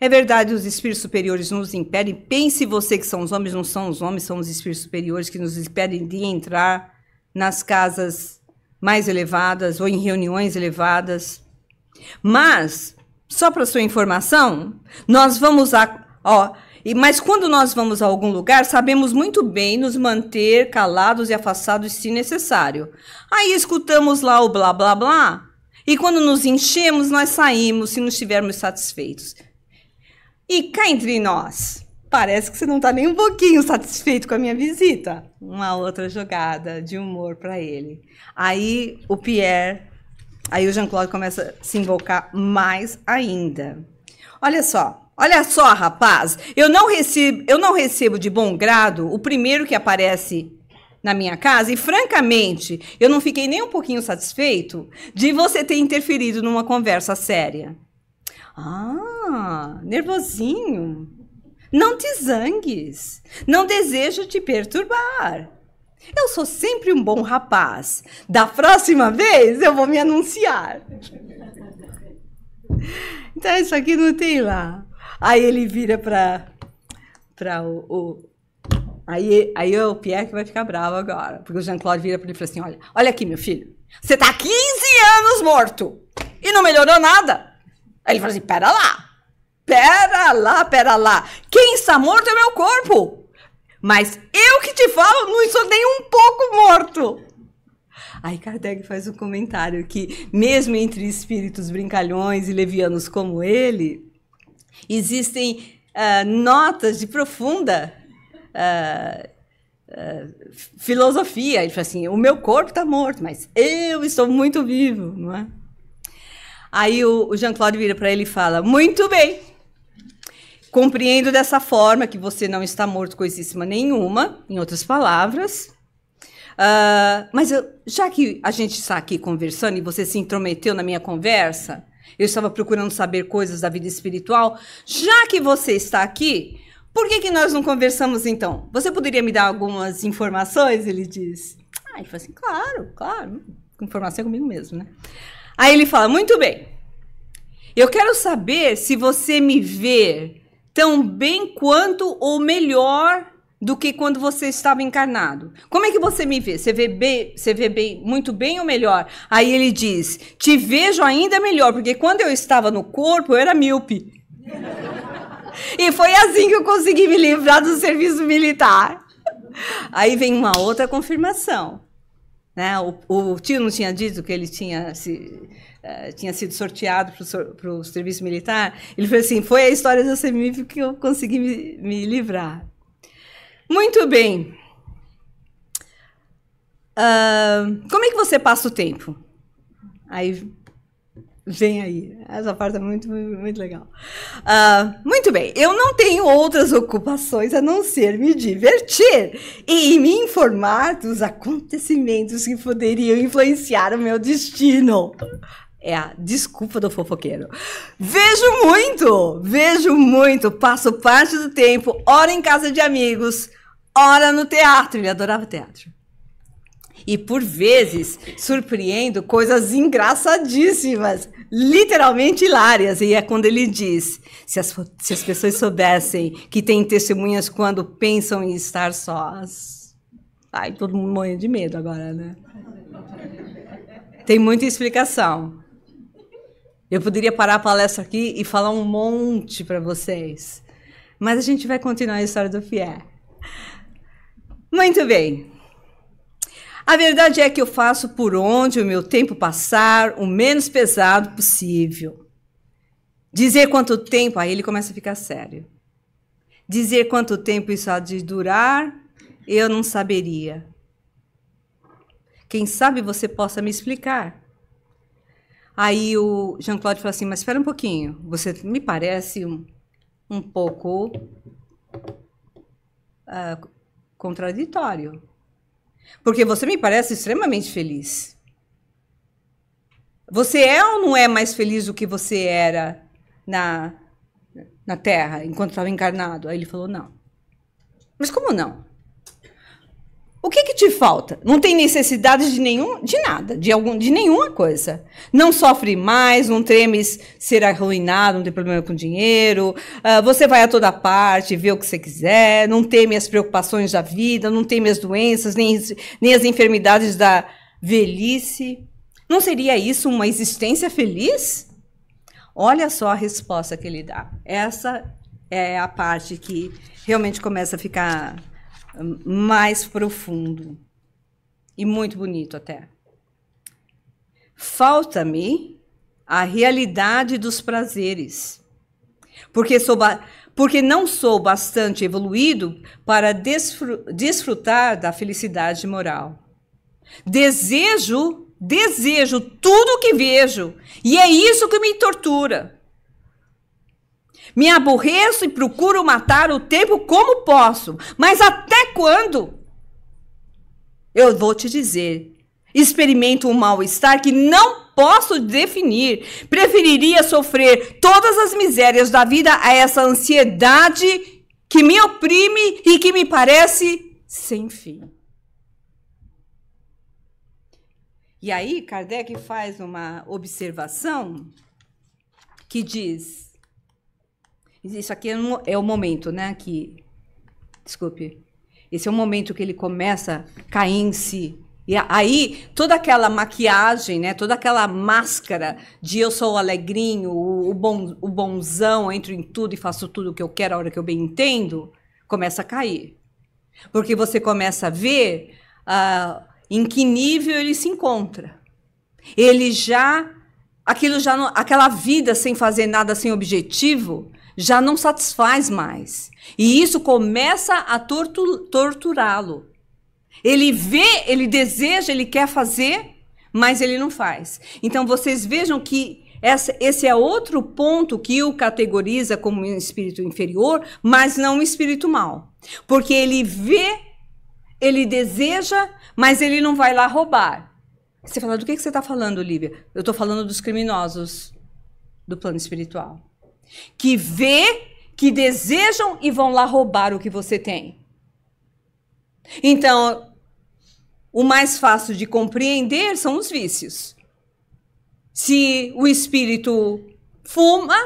É verdade, os espíritos superiores nos impedem. Pense você que são os homens, não são os homens, são os espíritos superiores que nos impedem de entrar nas casas mais elevadas ou em reuniões elevadas. Mas, só para sua informação, nós vamos a, ó, e mas quando nós vamos a algum lugar, sabemos muito bem nos manter calados e afastados se necessário. Aí escutamos lá o blá blá blá, e quando nos enchemos, nós saímos se não estivermos satisfeitos. E cá entre nós, parece que você não está nem um pouquinho satisfeito com a minha visita. Uma outra jogada de humor para ele. Aí o Pierre, aí o Jean-Claude começa a se invocar mais ainda. Olha só, Olha só, rapaz, eu não recebo, eu não recebo de bom grado o primeiro que aparece na minha casa e francamente, eu não fiquei nem um pouquinho satisfeito de você ter interferido numa conversa séria. Ah, nervosinho. Não te zangues. Não desejo te perturbar. Eu sou sempre um bom rapaz. Da próxima vez eu vou me anunciar. Então, isso aqui não tem lá. Aí ele vira pra, pra o, o. aí, aí o Pierre que vai ficar bravo agora. Porque o Jean-Claude vira pra ele e fala assim: olha, olha aqui, meu filho. Você tá 15 anos morto e não melhorou nada. Aí ele fala assim: pera lá. Pera lá, pera lá. Quem está morto é meu corpo. Mas eu que te falo, não sou nem um pouco morto. Aí Kardec faz um comentário que, mesmo entre espíritos brincalhões e levianos como ele, existem uh, notas de profunda uh, uh, filosofia. Ele fala assim: o meu corpo está morto, mas eu estou muito vivo, não é? Aí o, o Jean-Claude vira para ele e fala: muito bem, compreendo dessa forma que você não está morto coisíssima nenhuma, em outras palavras. Uh, mas eu, já que a gente está aqui conversando e você se intrometeu na minha conversa, eu estava procurando saber coisas da vida espiritual. Já que você está aqui, por que, que nós não conversamos então? Você poderia me dar algumas informações? Ele diz. Ah, ele falou assim: claro, claro. Informação é comigo mesmo, né? Aí ele fala: muito bem. Eu quero saber se você me vê tão bem quanto ou melhor do que quando você estava encarnado. Como é que você me vê? Você vê bem, você vê bem, muito bem ou melhor? Aí ele diz: "Te vejo ainda melhor, porque quando eu estava no corpo, eu era míope". e foi assim que eu consegui me livrar do serviço militar. Aí vem uma outra confirmação. Né? O, o tio não tinha dito que ele tinha se, Uh, tinha sido sorteado para o serviço militar, ele falou assim: foi a história da CEMIF que eu consegui me, me livrar. Muito bem. Uh, como é que você passa o tempo? Aí vem aí. Essa parte é muito, muito legal. Uh, muito bem, eu não tenho outras ocupações a não ser me divertir e me informar dos acontecimentos que poderiam influenciar o meu destino é a desculpa do fofoqueiro. Vejo muito, vejo muito, passo parte do tempo, ora em casa de amigos, ora no teatro, ele adorava teatro. E por vezes surpreendo coisas engraçadíssimas, literalmente hilárias. E é quando ele diz: se as, se as pessoas soubessem que tem testemunhas quando pensam em estar sós. Ai, todo mundo morre de medo agora, né? Tem muita explicação. Eu poderia parar a palestra aqui e falar um monte para vocês. Mas a gente vai continuar a história do Pierre. Muito bem. A verdade é que eu faço por onde o meu tempo passar o menos pesado possível. Dizer quanto tempo, aí ele começa a ficar sério. Dizer quanto tempo isso há de durar, eu não saberia. Quem sabe você possa me explicar. Aí o Jean-Claude falou assim: Mas espera um pouquinho, você me parece um, um pouco uh, contraditório. Porque você me parece extremamente feliz. Você é ou não é mais feliz do que você era na, na Terra, enquanto estava encarnado? Aí ele falou: Não. Mas como não? O que, que te falta? Não tem necessidade de nenhum, de nada, de algum, de nenhuma coisa. Não sofre mais, não tremes ser arruinado, não tem problema com dinheiro. Uh, você vai a toda parte, vê o que você quiser. Não teme as preocupações da vida, não teme as doenças, nem, nem as enfermidades da velhice. Não seria isso uma existência feliz? Olha só a resposta que ele dá. Essa é a parte que realmente começa a ficar mais profundo e muito bonito até. Falta-me a realidade dos prazeres, porque, sou porque não sou bastante evoluído para desfrutar da felicidade moral. Desejo, desejo tudo o que vejo, e é isso que me tortura. Me aborreço e procuro matar o tempo como posso, mas até quando? Eu vou te dizer. Experimento um mal-estar que não posso definir. Preferiria sofrer todas as misérias da vida a essa ansiedade que me oprime e que me parece sem fim. E aí, Kardec faz uma observação que diz isso aqui é, é o momento, né? Que, desculpe. Esse é o momento que ele começa a cair em si. E aí, toda aquela maquiagem, né? Toda aquela máscara de eu sou o alegrinho, o, o bonzão, entro em tudo e faço tudo o que eu quero a hora que eu bem entendo, começa a cair. Porque você começa a ver uh, em que nível ele se encontra. Ele já. Aquilo já não, aquela vida sem fazer nada, sem objetivo, já não satisfaz mais. E isso começa a tortu torturá-lo. Ele vê, ele deseja, ele quer fazer, mas ele não faz. Então vocês vejam que essa, esse é outro ponto que o categoriza como um espírito inferior, mas não um espírito mal. Porque ele vê, ele deseja, mas ele não vai lá roubar. Você fala, do que, que você está falando, Lívia? Eu estou falando dos criminosos do plano espiritual que vê, que desejam e vão lá roubar o que você tem. Então, o mais fácil de compreender são os vícios. Se o espírito fuma,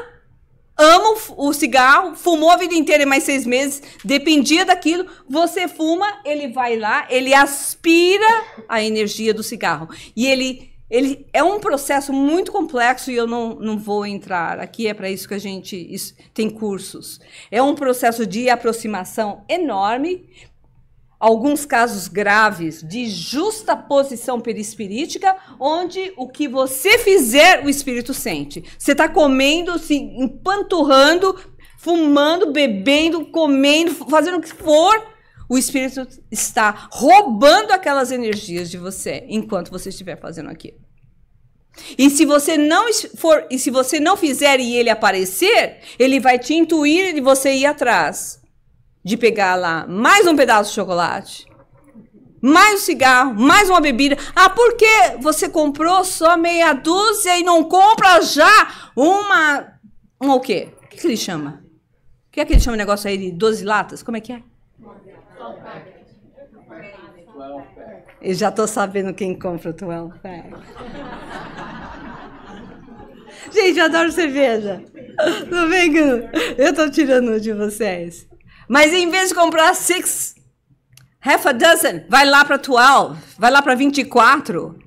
ama o cigarro, fumou a vida inteira e mais seis meses, dependia daquilo, você fuma, ele vai lá, ele aspira a energia do cigarro e ele ele é um processo muito complexo e eu não, não vou entrar aqui, é para isso que a gente tem cursos. É um processo de aproximação enorme, alguns casos graves de justa posição perispirítica, onde o que você fizer, o espírito sente. Você está comendo, se empanturrando, fumando, bebendo, comendo, fazendo o que for, o espírito está roubando aquelas energias de você enquanto você estiver fazendo aquilo. E se você não for, e se você não fizer e ele aparecer, ele vai te intuir de você ir atrás de pegar lá mais um pedaço de chocolate, mais um cigarro, mais uma bebida. Ah, por que você comprou só meia dúzia e não compra já uma uma o quê? O que, que ele chama? O que é que ele chama o negócio aí de 12 latas? Como é que é? Eu já estou sabendo quem compra o 12 pack. Gente, eu adoro cerveja. Não vem eu estou tirando de vocês. Mas em vez de comprar six, half a dozen, vai lá para 12, vai lá para 24.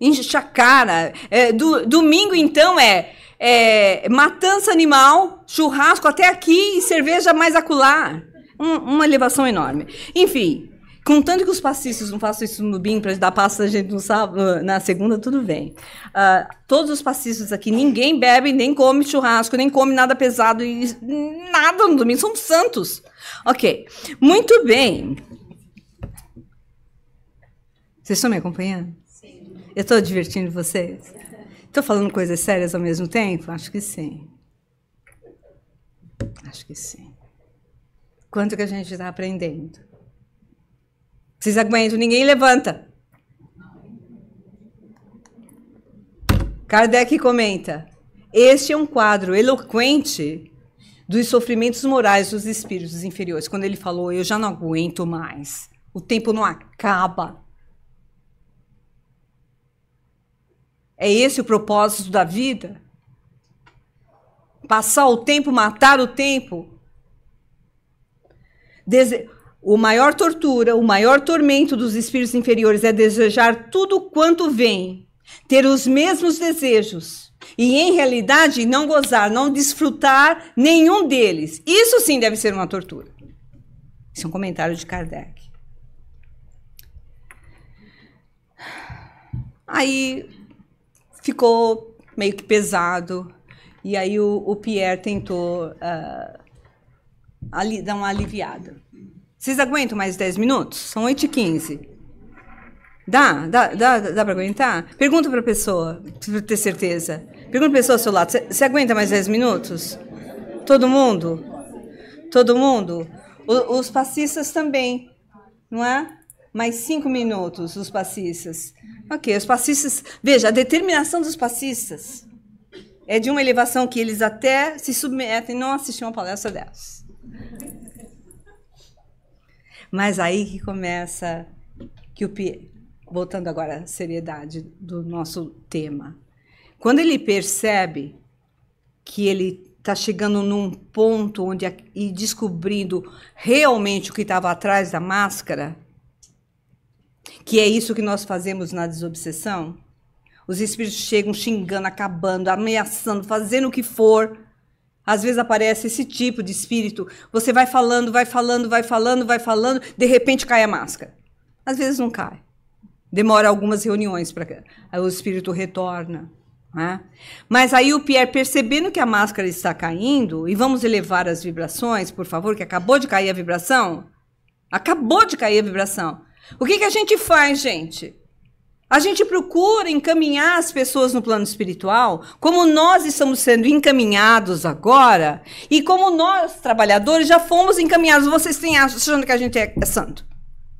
Enche a cara. É, do, domingo, então, é, é matança animal, churrasco até aqui e cerveja mais acular um, uma elevação enorme. Enfim, Contando que os passistas não façam isso no BIM para dar passo, a gente no sábado, na segunda, tudo bem. Uh, todos os passistas aqui, ninguém bebe, nem come churrasco, nem come nada pesado, e nada no domingo, são santos. Ok, muito bem. Vocês estão me acompanhando? Sim. Eu estou divertindo vocês? Estou falando coisas sérias ao mesmo tempo? Acho que sim. Acho que sim quanto que a gente está aprendendo. Vocês aguentam, ninguém levanta. Kardec comenta: Este é um quadro eloquente dos sofrimentos morais dos espíritos inferiores. Quando ele falou, eu já não aguento mais, o tempo não acaba. É esse o propósito da vida? Passar o tempo, matar o tempo, Dese... O maior tortura, o maior tormento dos espíritos inferiores é desejar tudo quanto vem, ter os mesmos desejos e, em realidade, não gozar, não desfrutar nenhum deles. Isso sim deve ser uma tortura. Isso é um comentário de Kardec. Aí ficou meio que pesado. E aí o, o Pierre tentou uh, ali, dá uma aliviada. Vocês aguentam mais 10 minutos? São 8 e 15. Dá? Dá, dá, dá para aguentar? Pergunta para a pessoa, para ter certeza. Pergunta para a pessoa ao seu lado, você aguenta mais 10 minutos? Todo mundo? Todo mundo? O, os passistas também, não é? Mais 5 minutos, os passistas. Ok, os passistas... Veja, a determinação dos passistas é de uma elevação que eles até se submetem e não assistem uma palestra delas. Mas aí que começa que o voltando agora à seriedade do nosso tema. Quando ele percebe que ele está chegando num ponto onde e descobrindo realmente o que estava atrás da máscara, que é isso que nós fazemos na desobsessão, os espíritos chegam xingando, acabando, ameaçando, fazendo o que for às vezes aparece esse tipo de espírito. Você vai falando, vai falando, vai falando, vai falando, de repente cai a máscara. Às vezes não cai. Demora algumas reuniões para o espírito retorna. Né? Mas aí o Pierre, percebendo que a máscara está caindo, e vamos elevar as vibrações, por favor, que acabou de cair a vibração. Acabou de cair a vibração. O que, que a gente faz, gente? A gente procura encaminhar as pessoas no plano espiritual, como nós estamos sendo encaminhados agora, e como nós, trabalhadores, já fomos encaminhados. Vocês têm achando que a gente é, é santo.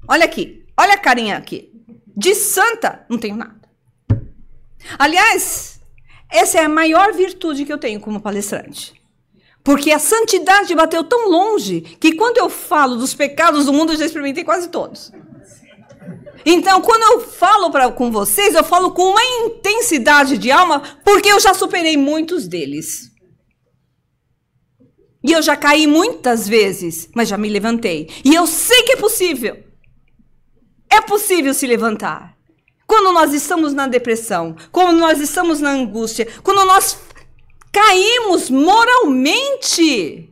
Olha aqui, olha a carinha aqui. De santa, não tenho nada. Aliás, essa é a maior virtude que eu tenho como palestrante. Porque a santidade bateu tão longe que quando eu falo dos pecados do mundo, eu já experimentei quase todos. Então, quando eu falo pra, com vocês, eu falo com uma intensidade de alma, porque eu já superei muitos deles. E eu já caí muitas vezes, mas já me levantei. E eu sei que é possível. É possível se levantar. Quando nós estamos na depressão, quando nós estamos na angústia, quando nós caímos moralmente.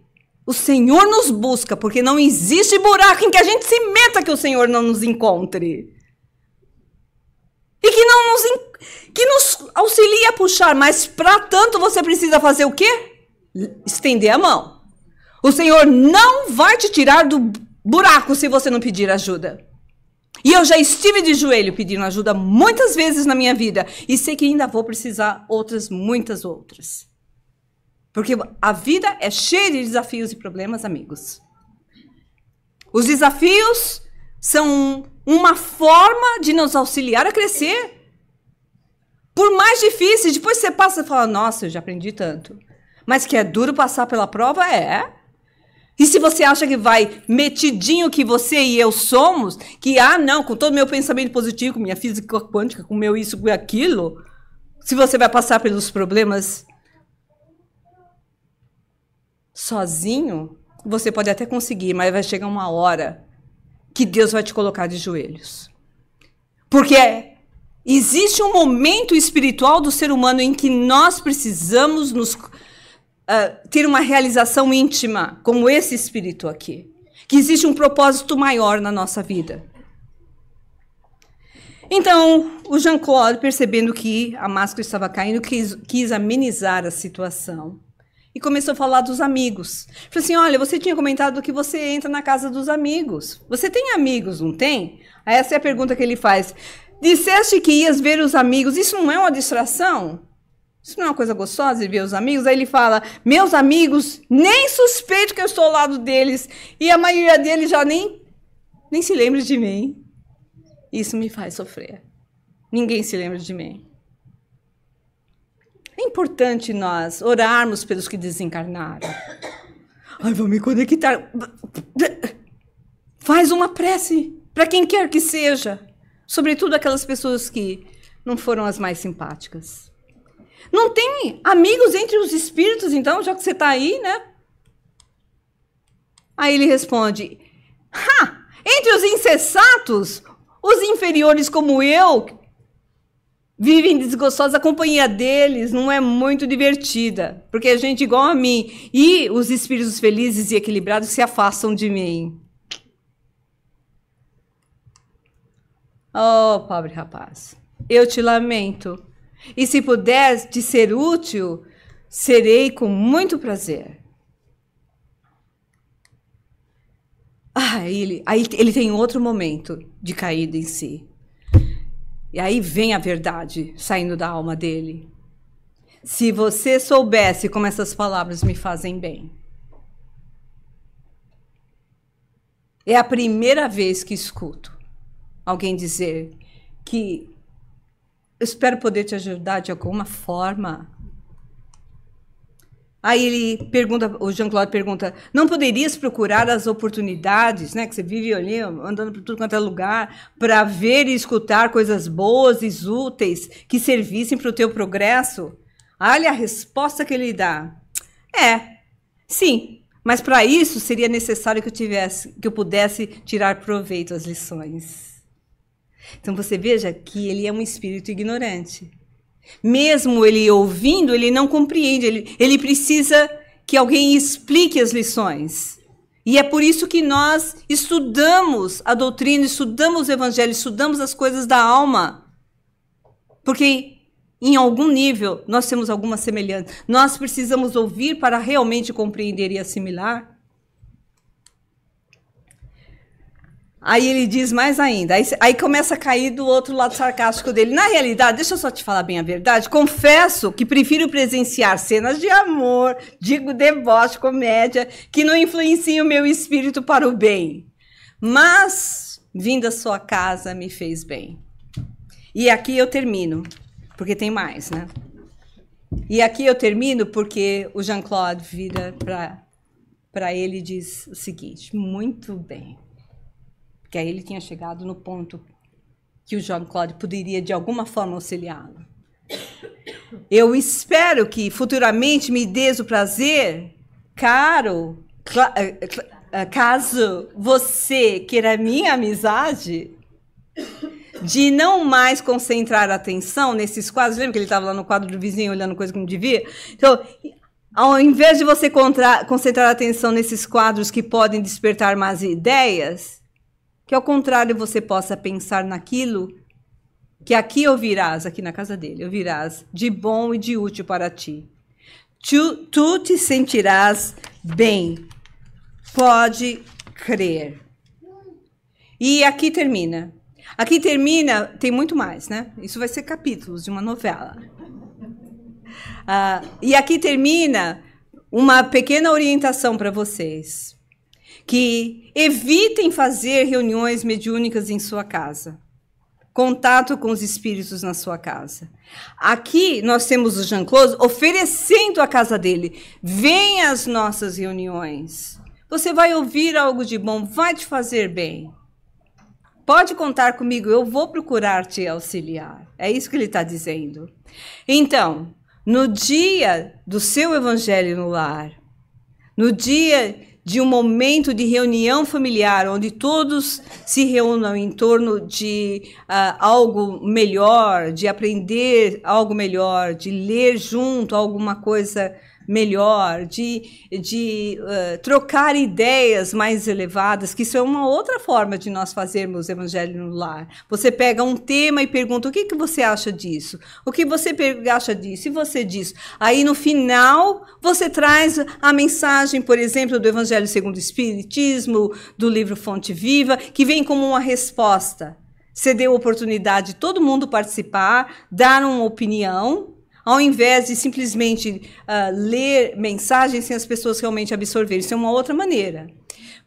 O Senhor nos busca, porque não existe buraco em que a gente se meta que o Senhor não nos encontre. E que não nos, que nos auxilie a puxar, mas para tanto você precisa fazer o quê? Estender a mão. O Senhor não vai te tirar do buraco se você não pedir ajuda. E eu já estive de joelho pedindo ajuda muitas vezes na minha vida e sei que ainda vou precisar outras, muitas outras. Porque a vida é cheia de desafios e problemas, amigos. Os desafios são uma forma de nos auxiliar a crescer. Por mais difícil, depois você passa e fala: Nossa, eu já aprendi tanto. Mas que é duro passar pela prova? É. E se você acha que vai metidinho que você e eu somos, que, ah, não, com todo o meu pensamento positivo, com minha física quântica, com meu isso, e aquilo, se você vai passar pelos problemas sozinho, você pode até conseguir, mas vai chegar uma hora que Deus vai te colocar de joelhos. Porque é, existe um momento espiritual do ser humano em que nós precisamos nos, uh, ter uma realização íntima, como esse espírito aqui. Que existe um propósito maior na nossa vida. Então, o Jean-Claude, percebendo que a máscara estava caindo, quis, quis amenizar a situação e começou a falar dos amigos. Falei assim: olha, você tinha comentado que você entra na casa dos amigos. Você tem amigos, não tem? Aí essa é a pergunta que ele faz. Disseste que ias ver os amigos, isso não é uma distração? Isso não é uma coisa gostosa de ver os amigos? Aí ele fala: Meus amigos, nem suspeito que eu estou ao lado deles. E a maioria deles já nem, nem se lembra de mim. Isso me faz sofrer. Ninguém se lembra de mim. É importante nós orarmos pelos que desencarnaram. Ai, vou me conectar. Faz uma prece para quem quer que seja, sobretudo aquelas pessoas que não foram as mais simpáticas. Não tem amigos entre os espíritos, então, já que você está aí, né? Aí ele responde: Ha! Entre os insensatos, os inferiores como eu, vivem desgostosos, a companhia deles não é muito divertida, porque a gente igual a mim. E os espíritos felizes e equilibrados se afastam de mim. Oh, pobre rapaz, eu te lamento. E se puder te ser útil, serei com muito prazer. Ah, ele, aí ele tem outro momento de caída em si. E aí vem a verdade saindo da alma dele. Se você soubesse como essas palavras me fazem bem. É a primeira vez que escuto alguém dizer que eu espero poder te ajudar de alguma forma. Aí ele pergunta, o Jean-Claude pergunta, não poderias procurar as oportunidades, né? Que você vive ali, andando por tudo quanto é lugar, para ver e escutar coisas boas e úteis que servissem para o teu progresso? Olha a resposta que ele dá. É, sim, mas para isso seria necessário que eu tivesse, que eu pudesse tirar proveito das lições. Então você veja que ele é um espírito ignorante. Mesmo ele ouvindo, ele não compreende, ele, ele precisa que alguém explique as lições. E é por isso que nós estudamos a doutrina, estudamos o evangelho, estudamos as coisas da alma. Porque em algum nível nós temos alguma semelhança. Nós precisamos ouvir para realmente compreender e assimilar. Aí ele diz mais ainda. Aí, aí, começa a cair do outro lado sarcástico dele. Na realidade, deixa eu só te falar bem a verdade. Confesso que prefiro presenciar cenas de amor, digo deboche, comédia, que não influenciam meu espírito para o bem. Mas vindo à sua casa me fez bem. E aqui eu termino, porque tem mais, né? E aqui eu termino porque o Jean-Claude vira para ele e diz o seguinte: muito bem porque aí ele tinha chegado no ponto que o Jean-Claude poderia de alguma forma auxiliá-lo. Eu espero que futuramente me des o prazer, caro, eh, eh, caso você queira minha amizade, de não mais concentrar a atenção nesses quadros. Lembra que ele estava lá no quadro do vizinho olhando coisa que não devia? Então, ao invés de você concentrar a atenção nesses quadros que podem despertar mais ideias, que ao contrário você possa pensar naquilo que aqui ouvirás, aqui na casa dele, ouvirás de bom e de útil para ti. Tu, tu te sentirás bem, pode crer. E aqui termina. Aqui termina, tem muito mais, né? Isso vai ser capítulos de uma novela. Ah, e aqui termina uma pequena orientação para vocês que evitem fazer reuniões mediúnicas em sua casa. Contato com os espíritos na sua casa. Aqui nós temos o Jean claude oferecendo a casa dele. Venha às nossas reuniões. Você vai ouvir algo de bom, vai te fazer bem. Pode contar comigo, eu vou procurar te auxiliar. É isso que ele está dizendo. Então, no dia do seu evangelho no lar, no dia de um momento de reunião familiar, onde todos se reúnam em torno de uh, algo melhor, de aprender algo melhor, de ler junto alguma coisa melhor, de, de uh, trocar ideias mais elevadas, que isso é uma outra forma de nós fazermos evangelho no lar. Você pega um tema e pergunta o que, que você acha disso, o que você acha disso, e você diz. Aí no final você traz a mensagem, por exemplo, do Evangelho segundo o Espiritismo, do livro Fonte Viva, que vem como uma resposta. Você deu oportunidade de todo mundo participar, dar uma opinião, ao invés de simplesmente uh, ler mensagens sem as pessoas realmente absorverem. Isso é uma outra maneira.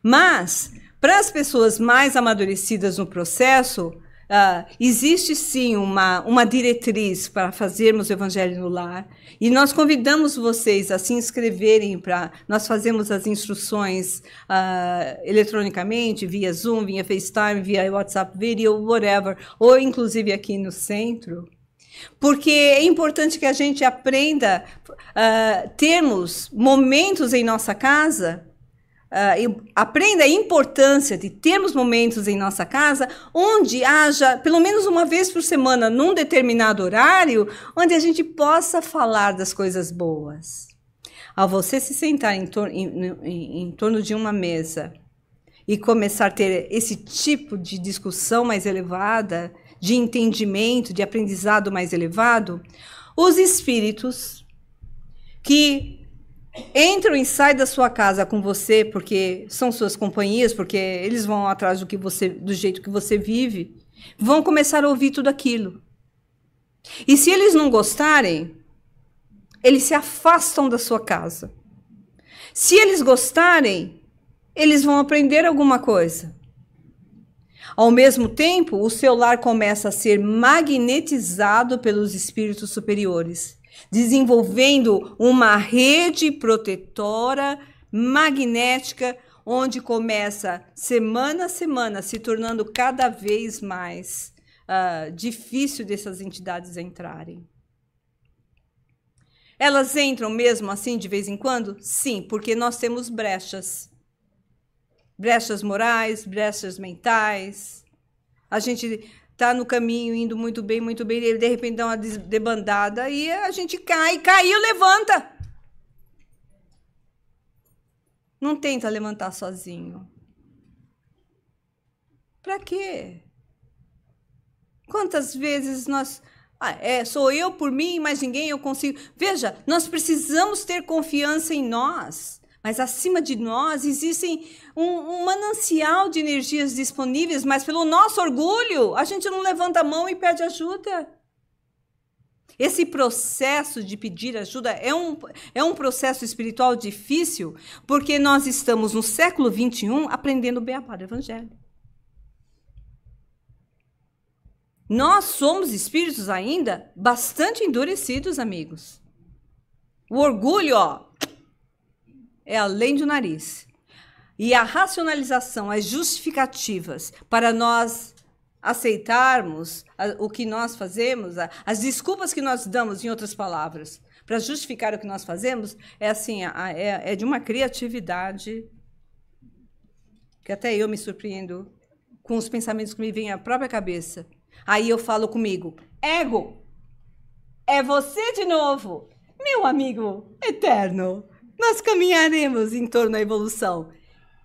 Mas, para as pessoas mais amadurecidas no processo, uh, existe sim uma, uma diretriz para fazermos o Evangelho no Lar. E nós convidamos vocês a se inscreverem para. Nós fazemos as instruções uh, eletronicamente, via Zoom, via FaceTime, via WhatsApp Video, whatever, ou inclusive aqui no centro. Porque é importante que a gente aprenda uh, termos momentos em nossa casa, uh, aprenda a importância de termos momentos em nossa casa onde haja, pelo menos uma vez por semana, num determinado horário, onde a gente possa falar das coisas boas. Ao você se sentar em, tor em, em, em torno de uma mesa e começar a ter esse tipo de discussão mais elevada, de entendimento, de aprendizado mais elevado, os espíritos que entram e saem da sua casa com você, porque são suas companhias, porque eles vão atrás do que você, do jeito que você vive, vão começar a ouvir tudo aquilo. E se eles não gostarem, eles se afastam da sua casa. Se eles gostarem, eles vão aprender alguma coisa. Ao mesmo tempo, o seu lar começa a ser magnetizado pelos espíritos superiores, desenvolvendo uma rede protetora magnética onde começa semana a semana se tornando cada vez mais uh, difícil dessas entidades entrarem. Elas entram mesmo assim de vez em quando? Sim, porque nós temos brechas brechas morais, brechas mentais. A gente está no caminho indo muito bem, muito bem, de repente dá uma debandada e a gente cai, caiu, levanta. Não tenta levantar sozinho. Para quê? Quantas vezes nós ah, é, sou eu por mim, mais ninguém eu consigo. Veja, nós precisamos ter confiança em nós, mas acima de nós existem um, um manancial de energias disponíveis, mas pelo nosso orgulho, a gente não levanta a mão e pede ajuda. Esse processo de pedir ajuda é um, é um processo espiritual difícil, porque nós estamos no século XXI aprendendo bem a do Evangelho. Nós somos espíritos ainda bastante endurecidos, amigos. O orgulho, ó, é além do nariz e a racionalização, as justificativas para nós aceitarmos o que nós fazemos, as desculpas que nós damos, em outras palavras, para justificar o que nós fazemos, é assim, é, é de uma criatividade que até eu me surpreendo com os pensamentos que me vêm à própria cabeça. Aí eu falo comigo: ego, é você de novo, meu amigo eterno. Nós caminharemos em torno da evolução.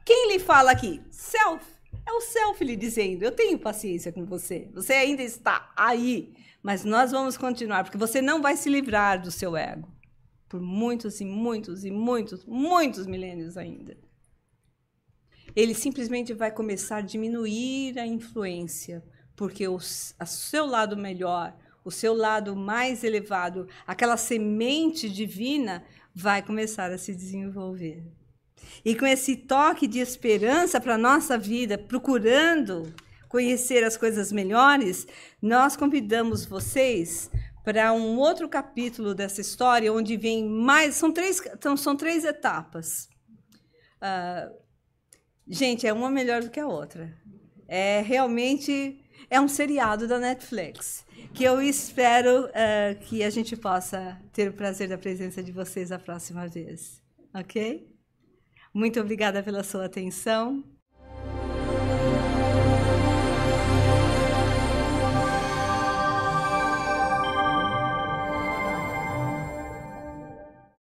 Quem lhe fala aqui? Self. É o self lhe dizendo: Eu tenho paciência com você. Você ainda está aí. Mas nós vamos continuar, porque você não vai se livrar do seu ego. Por muitos e muitos e muitos, muitos milênios ainda. Ele simplesmente vai começar a diminuir a influência, porque o seu lado melhor, o seu lado mais elevado, aquela semente divina vai começar a se desenvolver. E com esse toque de esperança para a nossa vida, procurando conhecer as coisas melhores, nós convidamos vocês para um outro capítulo dessa história, onde vem mais. São três, então são três etapas. Uh, gente, é uma melhor do que a outra. É realmente. É um seriado da Netflix que eu espero uh, que a gente possa ter o prazer da presença de vocês a próxima vez. Ok? Muito obrigada pela sua atenção.